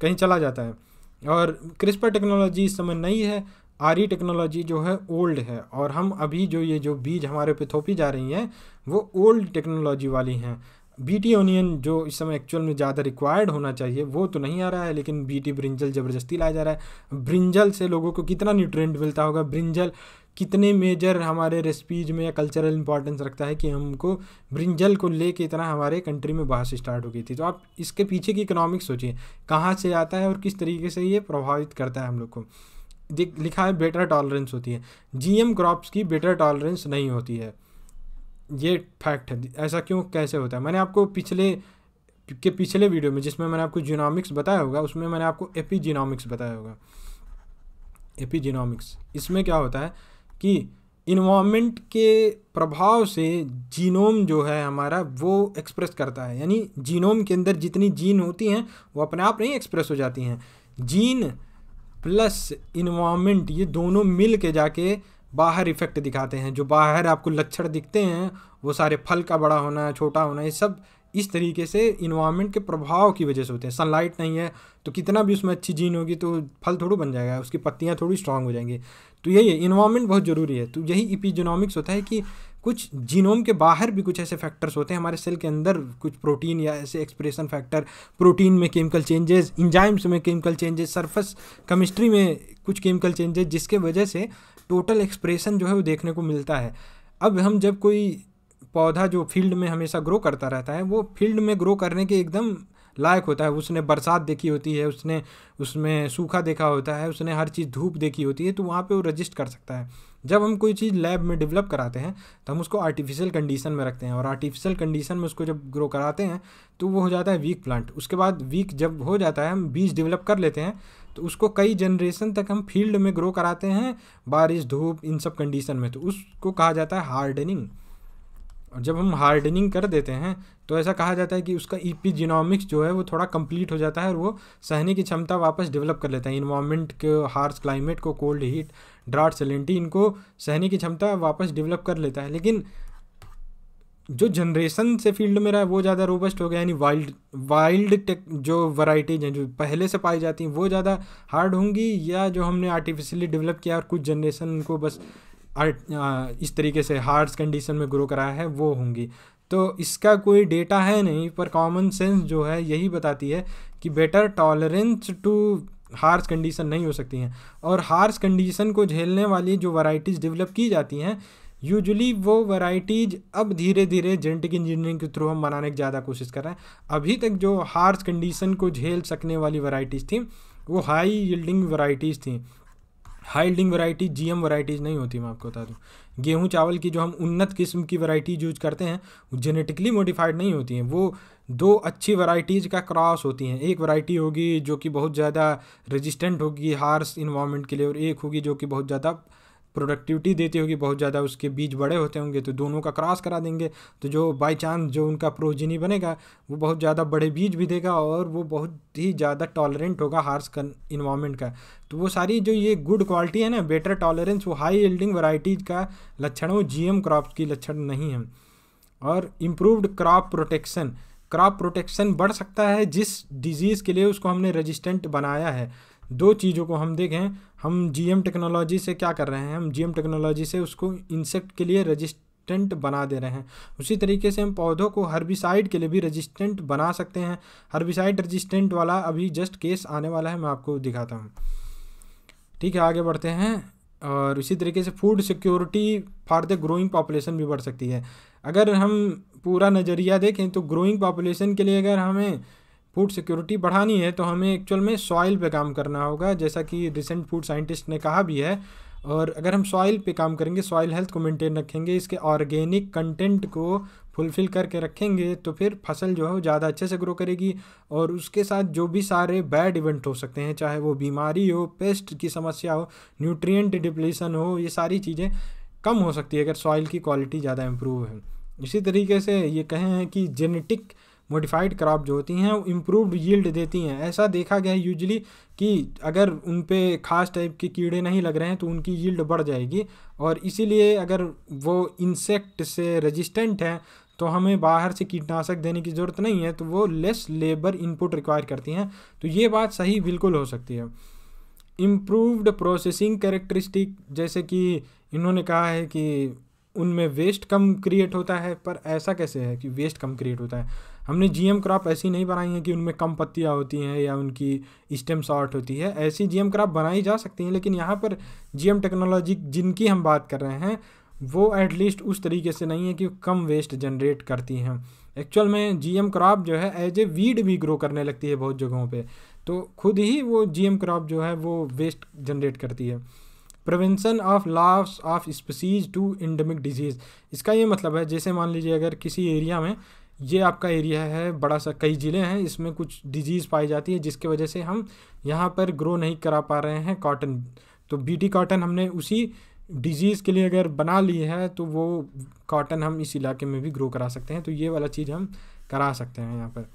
कहीं चला जाता है और क्रिस्पर टेक्नोलॉजी इस समय नई है आर टेक्नोलॉजी e जो है ओल्ड है और हम अभी जो ये जो बीज हमारे पे थोपी जा रही हैं वो ओल्ड टेक्नोलॉजी वाली हैं बी टी ओनियन जो इस समय एक्चुअल में ज़्यादा रिक्वायर्ड होना चाहिए वो तो नहीं आ रहा है लेकिन बी टी ब्रिंजल ज़बरदस्ती लाया जा रहा है ब्रिंजल से लोगों को कितना न्यूट्रेंट मिलता होगा ब्रिंजल कितने मेजर हमारे रेसिपीज में या कल्चरल इंपॉर्टेंस रखता है कि हमको ब्रिंजल को ले के इतना हमारे कंट्री में बहस स्टार्ट हो गई थी तो आप इसके पीछे की इकोनॉमिक्स सोचिए कहाँ से आता है और किस तरीके से ये प्रभावित करता है हम लोग को देख लिखा है बेटर टॉलरेंस होती है जीएम क्रॉप्स की बेटर टॉलरेंस नहीं होती है ये फैक्ट है ऐसा क्यों कैसे होता है मैंने आपको पिछले के पिछले वीडियो में जिसमें मैंने आपको जीनोमिक्स बताया होगा उसमें मैंने आपको एपी बताया होगा एपी इसमें क्या होता है कि इन्वामेंट के प्रभाव से जीनोम जो है हमारा वो एक्सप्रेस करता है यानी जीनोम के अंदर जितनी जीन होती हैं वो अपने आप नहीं एक्सप्रेस हो जाती हैं जीन प्लस इन्वामेंट ये दोनों मिल के जाके बाहर इफ़ेक्ट दिखाते हैं जो बाहर आपको लक्षण दिखते हैं वो सारे फल का बड़ा होना छोटा होना ये सब इस तरीके से इन्वायरमेंट के प्रभाव की वजह से होते हैं सनलाइट नहीं है तो कितना भी उसमें अच्छी जीन होगी तो फल थोड़ा बन जाएगा उसकी पत्तियाँ थोड़ी स्ट्रांग हो जाएंगी तो यही है इन्वायरमेंट बहुत ज़रूरी है तो यही इपीजोनॉमिक्स होता है कि कुछ जीनोम के बाहर भी कुछ ऐसे फैक्टर्स होते हैं हमारे सेल के अंदर कुछ प्रोटीन या ऐसे एक्सप्रेशन फैक्टर प्रोटीन में केमिकल चेंजेस इंजाइम्स में केमिकल चेंजेस सरफेस केमिस्ट्री में कुछ केमिकल चेंजेस जिसके वजह से टोटल एक्सप्रेशन जो है वो देखने को मिलता है अब हम जब कोई पौधा जो फील्ड में हमेशा ग्रो करता रहता है वो फील्ड में ग्रो करने के एकदम लायक होता है उसने बरसात देखी होती है उसने उसमें सूखा देखा होता है उसने हर चीज़ धूप देखी होती है तो वहाँ पे वो रजिस्ट कर सकता है जब हम कोई चीज़ लैब में डेवलप कराते हैं तो हम उसको आर्टिफिशियल कंडीशन में रखते हैं और आर्टिफिशियल कंडीशन में उसको जब ग्रो कराते हैं तो वो हो जाता है वीक प्लांट उसके बाद वीक जब हो जाता है हम बीज डेवलप कर लेते हैं तो उसको कई जनरेशन तक हम फील्ड में ग्रो कराते हैं बारिश धूप इन सब कंडीशन में तो उसको कहा जाता है हार्डनिंग और जब हम हार्डनिंग कर देते हैं तो ऐसा कहा जाता है कि उसका इपीजिनोमिक्स e जो है वो थोड़ा कंप्लीट हो जाता है और वो सहने की क्षमता वापस डेवलप कर लेता है इन्वामेंट के हार्स क्लाइमेट को कोल्ड हीट ड्राट सेलेंटी इनको सहने की क्षमता वापस डेवलप कर लेता है लेकिन जो जनरेशन से फील्ड में रहा है वो ज़्यादा रोबस्ट हो गया यानी वाइल्ड वाइल्ड टेक जो वराइटीज हैं जो पहले से पाई जाती हैं वो ज़्यादा हार्ड होंगी या जो हमने आर्टिफिशियली डेवलप किया और कुछ जनरेशन को बस आर्ट इस तरीके से हार्ड कंडीशन में ग्रो कराया है वो होंगी तो इसका कोई डेटा है नहीं पर कॉमन सेंस जो है यही बताती है कि better tolerance to harsh condition नहीं हो सकती हैं और हार्स कंडीशन को झेलने वाली जो वैरायटीज़ डेवलप की जाती हैं यूजुअली वो वैरायटीज़ अब धीरे धीरे जेनेटिक इंजीनियरिंग के थ्रू हम बनाने की ज़्यादा कोशिश कर रहे हैं अभी तक जो हार्स कंडीशन को झेल सकने वाली वैरायटीज़ थी वो हाई यील्डिंग वैरायटीज़ थी high yielding variety GM varieties नहीं होती मैं आपको बता दूं गेहूं चावल की जो हम उन्नत किस्म की वैरायटी यूज करते हैं वो जेनेटिकली मॉडिफाइड नहीं होती हैं वो दो अच्छी वैरायटीज़ का क्रॉस होती हैं एक वैरायटी होगी जो कि बहुत ज़्यादा रेजिस्टेंट होगी हार्स इन्वामेंट के लिए और एक होगी जो कि बहुत ज़्यादा प्रोडक्टिविटी देती होगी बहुत ज़्यादा उसके बीज बड़े होते होंगे तो दोनों का क्रॉस करा देंगे तो जो बाई चांस जो उनका प्रोजिनी बनेगा वो बहुत ज़्यादा बड़े बीज भी देगा और वो बहुत ही ज़्यादा टॉलरेंट होगा हार्स इन्वामेंट का तो वो सारी जो ये गुड क्वालिटी है ना बेटर टॉलरेंस वो हाई एल्डिंग वराइटी का लक्षण वो जी क्रॉप की लक्षण नहीं है और improved crop protection crop protection बढ़ सकता है जिस डिजीज़ के लिए उसको हमने रजिस्टेंट बनाया है दो चीज़ों को हम देखें हम जीएम टेक्नोलॉजी से क्या कर रहे हैं हम जीएम टेक्नोलॉजी से उसको इंसेक्ट के लिए रजिस्टेंट बना दे रहे हैं उसी तरीके से हम पौधों को हर्बिसाइड के लिए भी रजिस्टेंट बना सकते हैं हर्बिसाइड रजिस्टेंट वाला अभी जस्ट केस आने वाला है मैं आपको दिखाता हूँ ठीक है आगे बढ़ते हैं और इसी तरीके से food security for the growing population भी बढ़ सकती है अगर हम पूरा नज़रिया देखें तो ग्रोइंग पॉपुलेशन के लिए अगर हमें फूड सिक्योरिटी बढ़ानी है तो हमें एक्चुअल में सॉइल पे काम करना होगा जैसा कि रिसेंट फूड साइंटिस्ट ने कहा भी है और अगर हम सॉइल पे काम करेंगे सॉइल हेल्थ को मेंटेन रखेंगे इसके ऑर्गेनिक कंटेंट को फुलफ़िल करके रखेंगे तो फिर फसल जो है वो ज़्यादा अच्छे से ग्रो करेगी और उसके साथ जो भी सारे बैड इवेंट हो सकते हैं चाहे वो बीमारी हो पेस्ट की समस्या हो न्यूट्रिएंट डिप्लीसन हो ये सारी चीज़ें कम हो सकती है अगर सॉइल की क्वालिटी ज़्यादा इम्प्रूव है इसी तरीके से ये कहें हैं कि जेनेटिक मोडिफाइड क्रॉप जो होती हैं वो इम्प्रूवड यील्ड देती हैं ऐसा देखा गया है यूजली कि अगर उन पर ख़ास टाइप के कीड़े नहीं लग रहे हैं तो उनकी यील्ड बढ़ जाएगी और इसीलिए अगर वो इंसेक्ट से रजिस्टेंट हैं तो हमें बाहर से कीटनाशक देने की ज़रूरत नहीं है तो वो लेस लेबर इनपुट रिक्वायर करती हैं तो ये बात सही बिल्कुल हो सकती है इम्प्रूवड प्रोसेसिंग करेक्ट्रिस्टिक जैसे कि इन्होंने कहा है कि उनमें वेस्ट कम क्रिएट होता है पर ऐसा कैसे है कि वेस्ट कम क्रिएट होता है हमने जीएम क्रॉप ऐसी नहीं बनाई है कि उनमें कम पत्तियाँ होती हैं या उनकी स्टेम शॉर्ट होती है ऐसी जीएम क्रॉप बनाई जा सकती हैं लेकिन यहाँ पर जीएम टेक्नोलॉजी जिनकी हम बात कर रहे हैं वो एटलीस्ट उस तरीके से नहीं है कि कम वेस्ट जनरेट करती हैं एक्चुअल में एम क्रॉप जो है एज ए वीड भी ग्रो करने लगती है बहुत जगहों पर तो खुद ही वो एम क्रॉप जो है वो वेस्ट जनरेट करती है prevention of loss of species to endemic disease इसका ये मतलब है जैसे मान लीजिए अगर किसी एरिया में ये आपका एरिया है बड़ा सा कई ज़िले हैं इसमें कुछ डिजीज़ पाई जाती है जिसके वजह से हम यहाँ पर ग्रो नहीं करा पा रहे हैं कॉटन तो बीटी कॉटन हमने उसी डिजीज़ के लिए अगर बना ली है तो वो कॉटन हम इस इलाके में भी ग्रो करा सकते हैं तो ये वाला चीज़ हम करा सकते हैं यहाँ पर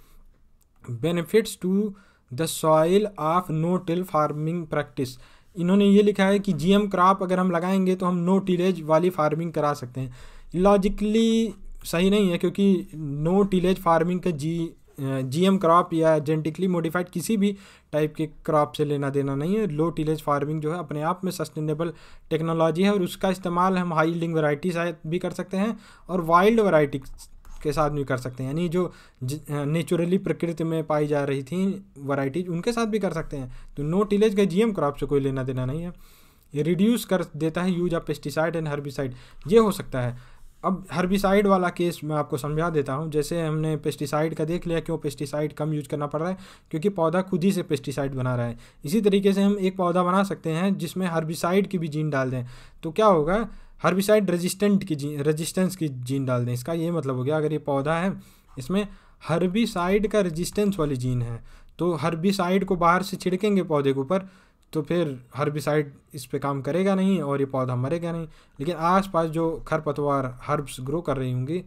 benefits to the soil of no till farming practice इन्होंने ये लिखा है कि जीएम क्रॉप अगर हम लगाएंगे तो हम नो टिलेज वाली फार्मिंग करा सकते हैं लॉजिकली सही नहीं है क्योंकि नो टीलेज फार्मिंग का जी जीएम क्रॉप या जेनेटिकली मॉडिफाइड किसी भी टाइप के क्रॉप से लेना देना नहीं है लो टीलेज फार्मिंग जो है अपने आप में सस्टेनेबल टेक्नोलॉजी है और उसका इस्तेमाल हम हाई लिंग वैरायटी शायद भी कर सकते हैं और वाइल्ड वराइटी के साथ भी कर सकते हैं यानी जो नेचुरली प्रकृति में पाई जा रही थी वराइटीज उनके साथ भी कर सकते हैं तो नो टीलेज का एम क्रॉप से कोई लेना देना नहीं है ये रिड्यूस कर देता है use of pesticide and herbicide ये हो सकता है अब हर्बिसाइड वाला केस मैं आपको समझा देता हूँ जैसे हमने पेस्टिसाइड का देख लिया क्यों पेस्टिसाइड कम यूज करना पड़ रहा है क्योंकि पौधा खुद ही से पेस्टिसाइड बना रहा है इसी तरीके से हम एक पौधा बना सकते हैं जिसमें हर्बिसाइड की भी जीन डाल दें तो क्या होगा हर्बिसाइड रेजिस्टेंट की जीन रेजिस्टेंस की जीन डाल दें इसका ये मतलब हो गया अगर ये पौधा है इसमें हर्बिसाइड का रेजिस्टेंस वाली जीन है तो हर्बिसाइड को बाहर से छिड़केंगे पौधे के ऊपर तो फिर हर्बिसाइड इस पे काम करेगा नहीं और ये पौधा मरेगा नहीं लेकिन आसपास जो खरपतवार हर्ब्स ग्रो कर रही होंगी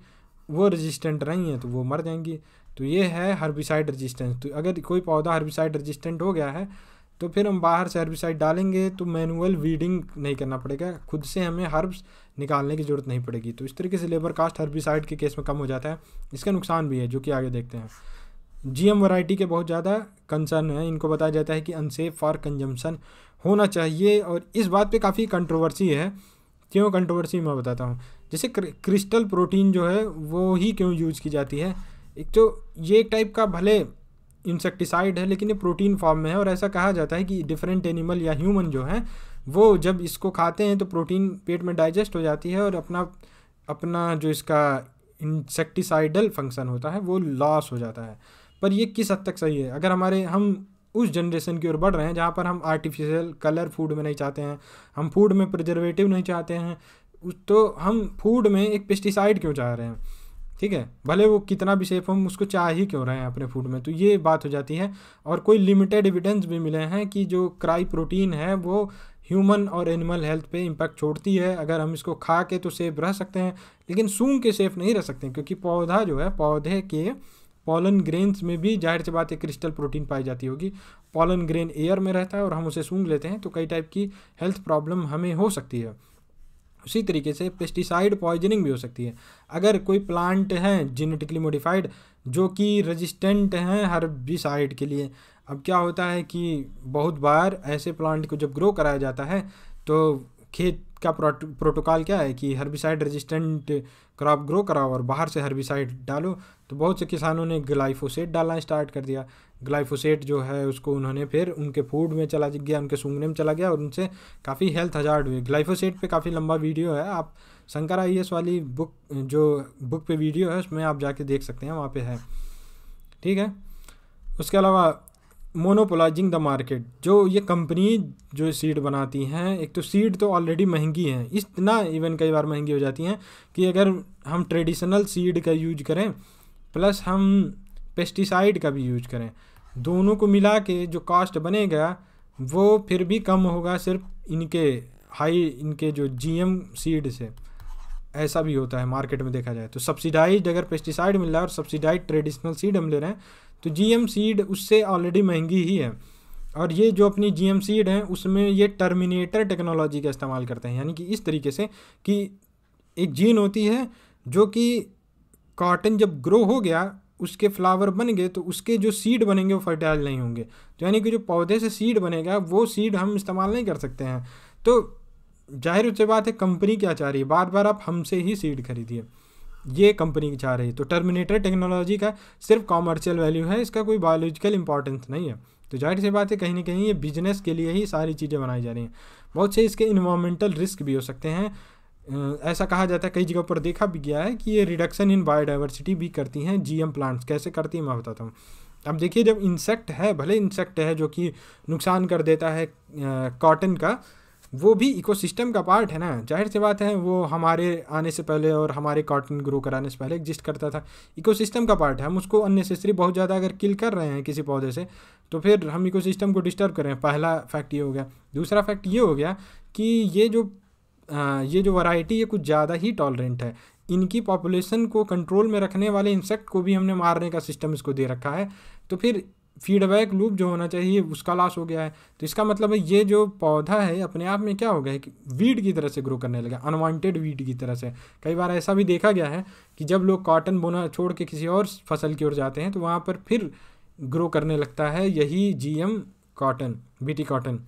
वो रेजिस्टेंट नहीं है तो वो मर जाएंगी तो ये है हर्बिसाइड रेजिस्टेंस तो अगर कोई पौधा हर्बिसाइड रेजिस्टेंट हो गया है तो फिर हम बाहर से हर्बिसाइड डालेंगे तो मैनुअल वीडिंग नहीं करना पड़ेगा खुद से हमें हर्ब्स निकालने की ज़रूरत नहीं पड़ेगी तो इस तरीके से लेबर कास्ट हर्बिसाइड के केस में कम हो जाता है इसका नुकसान भी है जो कि आगे देखते हैं जीएम वैरायटी के बहुत ज़्यादा कंसर्न है इनको बताया जाता है कि अनसेफ फॉर कंजम्पशन होना चाहिए और इस बात पे काफ़ी कंट्रोवर्सी है क्यों कंट्रोवर्सी मैं बताता हूँ जैसे क्रिस्टल प्रोटीन जो है वो ही क्यों यूज़ की जाती है एक तो ये एक टाइप का भले इंसेक्टिसाइड है लेकिन ये प्रोटीन फॉर्म में है और ऐसा कहा जाता है कि डिफरेंट एनिमल या ह्यूमन जो है वो जब इसको खाते हैं तो प्रोटीन पेट में डाइजेस्ट हो जाती है और अपना अपना जो इसका इंसेक्टिसाइडल फंक्शन होता है वो लॉस हो जाता है पर ये किस हद तक सही है अगर हमारे हम उस जनरेशन की ओर बढ़ रहे हैं जहाँ पर हम आर्टिफिशियल कलर फूड में नहीं चाहते हैं हम फूड में प्रिजर्वेटिव नहीं चाहते हैं तो हम फूड में एक पेस्टिसाइड क्यों चाह रहे हैं ठीक है भले वो कितना भी सेफ हो हम उसको चाह ही क्यों रहे हैं अपने फूड में तो ये बात हो जाती है और कोई लिमिटेड एविडेंस भी मिले हैं कि जो क्राई प्रोटीन है वो ह्यूमन और एनिमल हेल्थ पे इम्पैक्ट छोड़ती है अगर हम इसको खा के तो सेफ रह सकते हैं लेकिन सूंघ के सेफ नहीं रह सकते क्योंकि पौधा जो है पौधे के पॉलन ग्रेन्स में भी जाहिर सी बात है क्रिस्टल प्रोटीन पाई जाती होगी पॉलन ग्रेन एयर में रहता है और हम उसे सूंघ लेते हैं तो कई टाइप की हेल्थ प्रॉब्लम हमें हो सकती है उसी तरीके से पेस्टिसाइड पॉइजनिंग भी हो सकती है अगर कोई प्लांट हैं जेनेटिकली मॉडिफाइड जो कि रेजिस्टेंट हैं हर्बिसाइड के लिए अब क्या होता है कि बहुत बार ऐसे प्लांट को जब ग्रो कराया जाता है तो खेत का प्रोटोकॉल क्या है कि हर्बिसाइड रेजिस्टेंट क्रॉप ग्रो कराओ और बाहर से हर्बिसाइड डालो तो बहुत से किसानों ने ग्लाइफोसेट डालना स्टार्ट कर दिया ग्लाइफोसेट जो है उसको उन्होंने फिर उनके फूड में चला गया उनके सूंघने में चला गया और उनसे काफ़ी हेल्थ हजार्ड हुई ग्लाइफोसेट पे काफ़ी लंबा वीडियो है आप शंकर आई वाली बुक जो बुक पे वीडियो है उसमें आप जाके देख सकते हैं वहाँ पे है ठीक है उसके अलावा मोनोपोलाइजिंग द मार्केट जो ये कंपनी जो सीड बनाती हैं एक तो सीड तो ऑलरेडी महंगी हैं इतना इवन कई बार महंगी हो जाती हैं कि अगर हम ट्रेडिशनल सीड का यूज करें प्लस हम पेस्टिसाइड का भी यूज करें दोनों को मिला के जो कास्ट बनेगा वो फिर भी कम होगा सिर्फ इनके हाई इनके जो जीएम सीड से ऐसा भी होता है मार्केट में देखा जाए तो सब्सिडाइज अगर पेस्टिसाइड मिल रहा है और सब्सिडाइज ट्रेडिशनल सीड हम ले रहे हैं तो जीएम सीड उससे ऑलरेडी महंगी ही है और ये जो अपनी जी एम सीड हैं उसमें ये टर्मिनेटर टेक्नोलॉजी का इस्तेमाल करते हैं यानी कि इस तरीके से कि एक जीन होती है जो कि कॉटन जब ग्रो हो गया उसके फ्लावर बन गए तो उसके जो सीड बनेंगे वो फर्टाइल नहीं होंगे तो यानी कि जो पौधे से सीड बनेगा वो सीड हम इस्तेमाल नहीं कर सकते हैं तो जाहिर उससे बात है कंपनी क्या चाह रही है बार बार आप हमसे ही सीड खरीदिए ये कंपनी चाह रही है तो टर्मिनेटर टेक्नोलॉजी का सिर्फ कॉमर्शियल वैल्यू है इसका कोई बायोलॉजिकल इंपॉर्टेंस नहीं है तो जाहिर सी बात है कहीं ना कहीं ये बिजनेस के लिए ही सारी चीज़ें बनाई जा रही हैं बहुत से इसके इन्वामेंटल रिस्क भी हो सकते हैं ऐसा कहा जाता है कई जगह पर देखा भी गया है कि ये रिडक्शन इन बायोडाइवर्सिटी भी करती हैं जीएम प्लांट्स कैसे करती हैं मैं बताता हूँ अब देखिए जब इंसेक्ट है भले इंसेक्ट है जो कि नुकसान कर देता है कॉटन का वो भी इकोसिस्टम का पार्ट है ना जाहिर सी बात है वो हमारे आने से पहले और हमारे कॉटन ग्रो कराने से पहले एग्जिस्ट करता था इकोसिस्टम का पार्ट है हम उसको अननेसेसरी बहुत ज़्यादा अगर किल कर रहे हैं किसी पौधे से तो फिर हम इकोसिस्टम को डिस्टर्ब कर रहे हैं पहला फैक्ट ये हो गया दूसरा फैक्ट ये हो गया कि ये जो ये जो वैरायटी है कुछ ज़्यादा ही टॉलरेंट है इनकी पॉपुलेशन को कंट्रोल में रखने वाले इंसेक्ट को भी हमने मारने का सिस्टम इसको दे रखा है तो फिर फीडबैक लूप जो होना चाहिए उसका लॉस हो गया है तो इसका मतलब है ये जो पौधा है अपने आप में क्या हो गया है कि वीड की तरह से ग्रो करने लगा अनवांटेड वीड की तरह से कई बार ऐसा भी देखा गया है कि जब लोग कॉटन बोना छोड़ के किसी और फसल की ओर जाते हैं तो वहाँ पर फिर ग्रो करने लगता है यही जी कॉटन बी कॉटन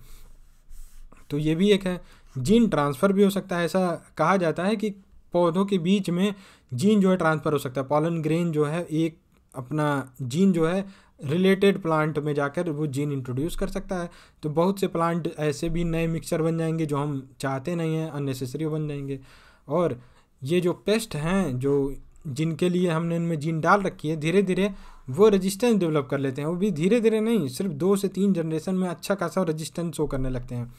तो ये भी एक है जीन ट्रांसफ़र भी हो सकता है ऐसा कहा जाता है कि पौधों के बीच में जीन जो है ट्रांसफ़र हो सकता है पॉलन ग्रेन जो है एक अपना जीन जो है रिलेटेड प्लांट में जाकर वो जीन इंट्रोड्यूस कर सकता है तो बहुत से प्लांट ऐसे भी नए मिक्सचर बन जाएंगे जो हम चाहते नहीं हैं अननेसेसरी बन जाएंगे और ये जो पेस्ट हैं जो जिनके लिए हमने इनमें जीन डाल रखी है धीरे धीरे वो रेजिस्टेंस डेवलप कर लेते हैं वो भी धीरे धीरे नहीं सिर्फ दो से तीन जनरेशन में अच्छा खासा रजिस्टेंस शो करने लगते हैं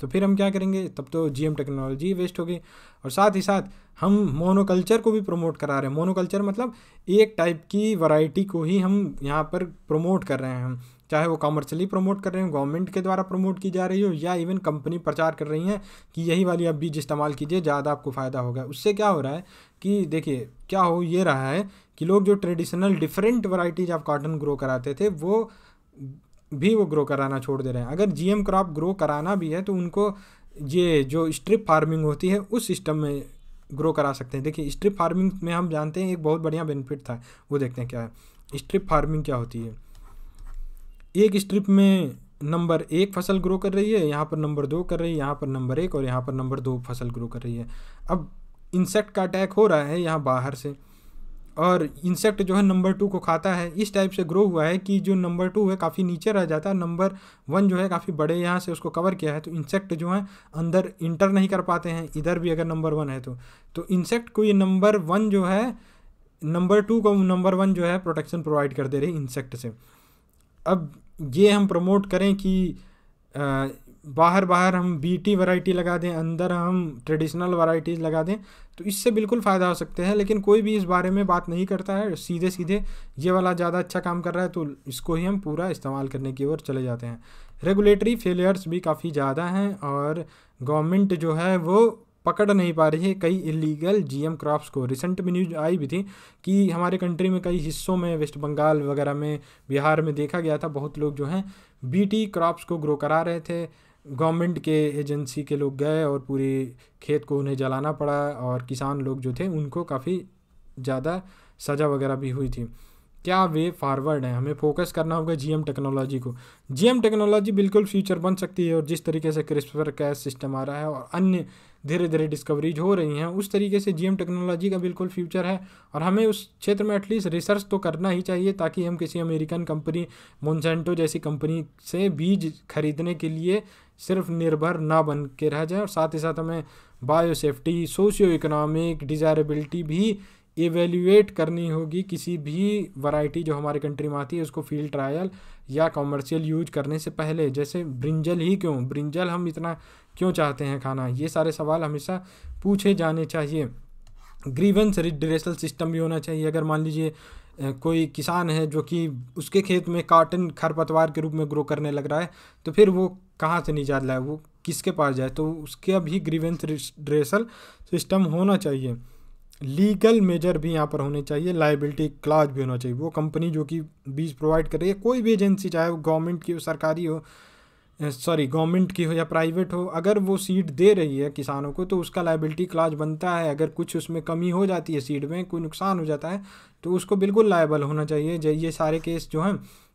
तो फिर हम क्या करेंगे तब तो जी टेक्नोलॉजी वेस्ट होगी और साथ ही साथ हम मोनोकल्चर को भी प्रमोट करा रहे हैं मोनोकल्चर मतलब एक टाइप की वैरायटी को ही हम यहाँ पर प्रमोट कर रहे हैं चाहे वो कॉमर्शली प्रमोट कर रहे हो गवर्नमेंट के द्वारा प्रमोट की जा रही हो या इवन कंपनी प्रचार कर रही हैं कि यही वाली आप बीज इस्तेमाल कीजिए ज़्यादा आपको फ़ायदा होगा उससे क्या हो रहा है कि देखिए क्या हो ये रहा है कि लोग जो traditional different varieties of cotton grow कराते थे वो भी वो ग्रो कराना छोड़ दे रहे हैं अगर जीएम क्रॉप ग्रो कराना भी है तो उनको ये जो स्ट्रिप फार्मिंग होती है उस सिस्टम में ग्रो करा सकते हैं देखिए स्ट्रिप फार्मिंग में हम जानते हैं एक बहुत बढ़िया बेनिफिट था वो देखते हैं क्या है स्ट्रिप फार्मिंग क्या होती है एक स्ट्रिप में नंबर एक फसल ग्रो कर रही है यहाँ पर नंबर दो कर रही है यहाँ पर नंबर एक और यहाँ पर नंबर दो फसल ग्रो कर रही है अब इंसेक्ट का अटैक हो रहा है यहाँ बाहर से और इंसेक्ट जो है नंबर टू को खाता है इस टाइप से ग्रो हुआ है कि जो नंबर टू है काफ़ी नीचे रह जाता है नंबर वन जो है काफ़ी बड़े यहाँ से उसको कवर किया है तो इंसेक्ट जो है अंदर इंटर नहीं कर पाते हैं इधर भी अगर नंबर वन है तो तो इंसेक्ट को ये नंबर वन जो है नंबर टू को नंबर वन जो है प्रोटेक्शन प्रोवाइड कर दे रही इंसेक्ट से अब ये हम प्रमोट करें कि बाहर बाहर हम बीटी वैरायटी लगा दें अंदर हम ट्रेडिशनल वैरायटीज़ लगा दें तो इससे बिल्कुल फ़ायदा हो सकते हैं लेकिन कोई भी इस बारे में बात नहीं करता है सीधे सीधे ये वाला ज़्यादा अच्छा काम कर रहा है तो इसको ही हम पूरा इस्तेमाल करने की ओर चले जाते हैं रेगुलेटरी फेलियर्स भी काफ़ी ज़्यादा हैं और गवर्नमेंट जो है वो पकड़ नहीं पा रही है कई इलीगल जीएम क्रॉप्स को रिसेंट में न्यूज आई भी थी कि हमारे कंट्री में कई हिस्सों में वेस्ट बंगाल वगैरह में बिहार में देखा गया था बहुत लोग जो हैं बीटी क्रॉप्स को ग्रो करा रहे थे गवर्नमेंट के एजेंसी के लोग गए और पूरे खेत को उन्हें जलाना पड़ा और किसान लोग जो थे उनको काफ़ी ज़्यादा सज़ा वगैरह भी हुई थी क्या वे फॉरवर्ड है हमें फोकस करना होगा जीएम टेक्नोलॉजी को जीएम टेक्नोलॉजी बिल्कुल फ्यूचर बन सकती है और जिस तरीके से क्रिस्पर कैस सिस्टम आ रहा है और अन्य धीरे धीरे डिस्कवरीज हो रही हैं उस तरीके से जीएम टेक्नोलॉजी का बिल्कुल फ्यूचर है और हमें उस क्षेत्र में एटलीस्ट रिसर्च तो करना ही चाहिए ताकि हम किसी अमेरिकन कंपनी मोनसेंटो जैसी कंपनी से बीज खरीदने के लिए सिर्फ निर्भर ना बन के रह जाए और साथ ही साथ हमें बायोसेफ्टी सोशियो इकोनॉमिक डिज़ायरेबिलिटी भी इवेल्यूएट करनी होगी किसी भी वैरायटी जो हमारे कंट्री में आती है उसको फील्ड ट्रायल या कॉमर्शियल यूज करने से पहले जैसे ब्रिंजल ही क्यों ब्रिंजल हम इतना क्यों चाहते हैं खाना ये सारे सवाल हमेशा पूछे जाने चाहिए ग्रीवेंस रिड्रेसल सिस्टम भी होना चाहिए अगर मान लीजिए कोई किसान है जो कि उसके खेत में काटन खरपतवार के रूप में ग्रो करने लग रहा है तो फिर वो कहाँ से निजात लाए वो किसके पास जाए तो उसके भी ग्रीवेंस रिड्रेसल सिस्टम होना चाहिए लीगल मेजर भी यहाँ पर होने चाहिए लाइबिलिटी क्लाज भी होना चाहिए वो कंपनी जो कि बीज प्रोवाइड कर रही है कोई भी एजेंसी चाहे वो गवर्नमेंट की हो सरकारी हो सॉरी गवर्नमेंट की हो या प्राइवेट हो अगर वो सीड दे रही है किसानों को तो उसका लाइबिलिटी क्लाज बनता है अगर कुछ उसमें कमी हो जाती है सीड में कोई नुकसान हो जाता है तो उसको बिल्कुल लाइबल होना चाहिए ये सारे केस जो हैं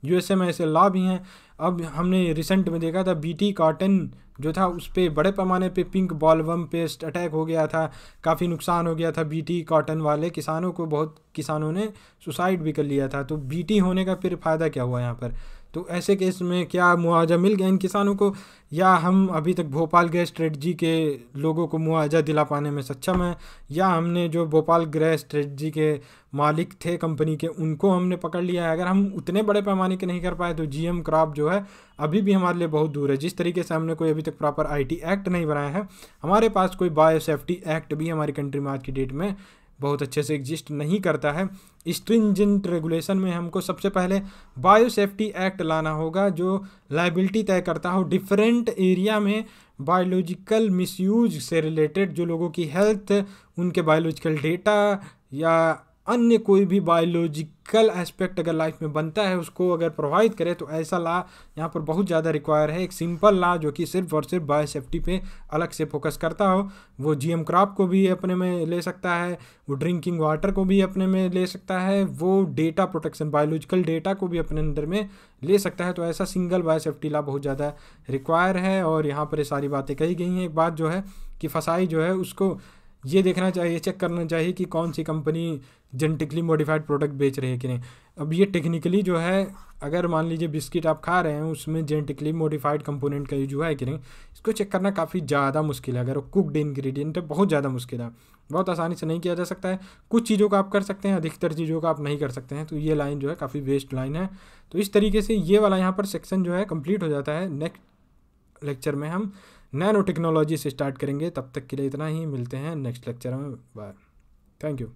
यूएसए में ऐसे लॉ भी हैं अब हमने रिसेंट में देखा था बी टी कॉटन जो था उस पर बड़े पैमाने पे पिंक बॉलवम पेस्ट अटैक हो गया था काफ़ी नुकसान हो गया था बीटी कॉटन वाले किसानों को बहुत किसानों ने सुसाइड भी कर लिया था तो बीटी होने का फिर फ़ायदा क्या हुआ यहाँ पर तो ऐसे केस में क्या मुआवजा मिल गया इन किसानों को या हम अभी तक भोपाल गैस स्ट्रेटजी के लोगों को मुआवजा दिला पाने में सक्षम हैं या हमने जो भोपाल गैस स्ट्रेटजी के मालिक थे कंपनी के उनको हमने पकड़ लिया है अगर हम उतने बड़े पैमाने के नहीं कर पाए तो जीएम क्रॉप जो है अभी भी हमारे लिए बहुत दूर है जिस तरीके से हमने कोई अभी तक प्रॉपर आईटी एक्ट नहीं बनाया है हमारे पास कोई बायोसेफ्टी एक्ट भी हमारी कंट्री में आज की डेट में बहुत अच्छे से एग्जिस्ट नहीं करता है स्ट्रिंजेंट रेगुलेशन में हमको सबसे पहले बायो सेफ्टी एक्ट लाना होगा जो लाइबिलिटी तय करता हो डिफरेंट एरिया में बायोलॉजिकल मिसयूज से रिलेटेड जो लोगों की हेल्थ उनके बायोलॉजिकल डेटा या अन्य कोई भी बायोलॉजिकल एस्पेक्ट अगर लाइफ में बनता है उसको अगर प्रोवाइड करे तो ऐसा ला यहाँ पर बहुत ज़्यादा रिक्वायर है एक सिंपल ला जो कि सिर्फ और सिर्फ बायो सेफ्टी पे अलग से फोकस करता हो वो जीएम क्रॉप को भी अपने में ले सकता है वो ड्रिंकिंग वाटर को भी अपने में ले सकता है वो डेटा प्रोटेक्शन बायोलॉजिकल डेटा को भी अपने अंदर में ले सकता है तो ऐसा सिंगल बायो सेफ्टी ला बहुत ज़्यादा रिक्वायर है और यहाँ पर ये सारी बातें कही गई हैं एक बात जो है कि फसाई जो है उसको ये देखना चाहिए चेक करना चाहिए कि कौन सी कंपनी जेनेटिकली मॉडिफाइड प्रोडक्ट बेच रही है कि नहीं अब ये टेक्निकली जो है अगर मान लीजिए बिस्किट आप खा रहे हैं उसमें जेनेटिकली मॉडिफाइड कंपोनेंट का यूज हुआ है कि नहीं इसको चेक करना काफ़ी ज़्यादा मुश्किल है अगर कुकड इन्ग्रीडियंट है बहुत ज़्यादा मुश्किल है बहुत आसानी से नहीं किया जा सकता है कुछ चीज़ों का आप कर सकते हैं अधिकतर चीज़ों का आप नहीं कर सकते हैं तो ये लाइन जो है काफ़ी वेस्ट लाइन है तो इस तरीके से ये वाला यहाँ पर सेक्शन जो है कंप्लीट हो जाता है नेक्स्ट लेक्चर में हम नैनो टेक्नोलॉजी से स्टार्ट करेंगे तब तक के लिए इतना ही मिलते हैं नेक्स्ट लेक्चर में बाय थैंक यू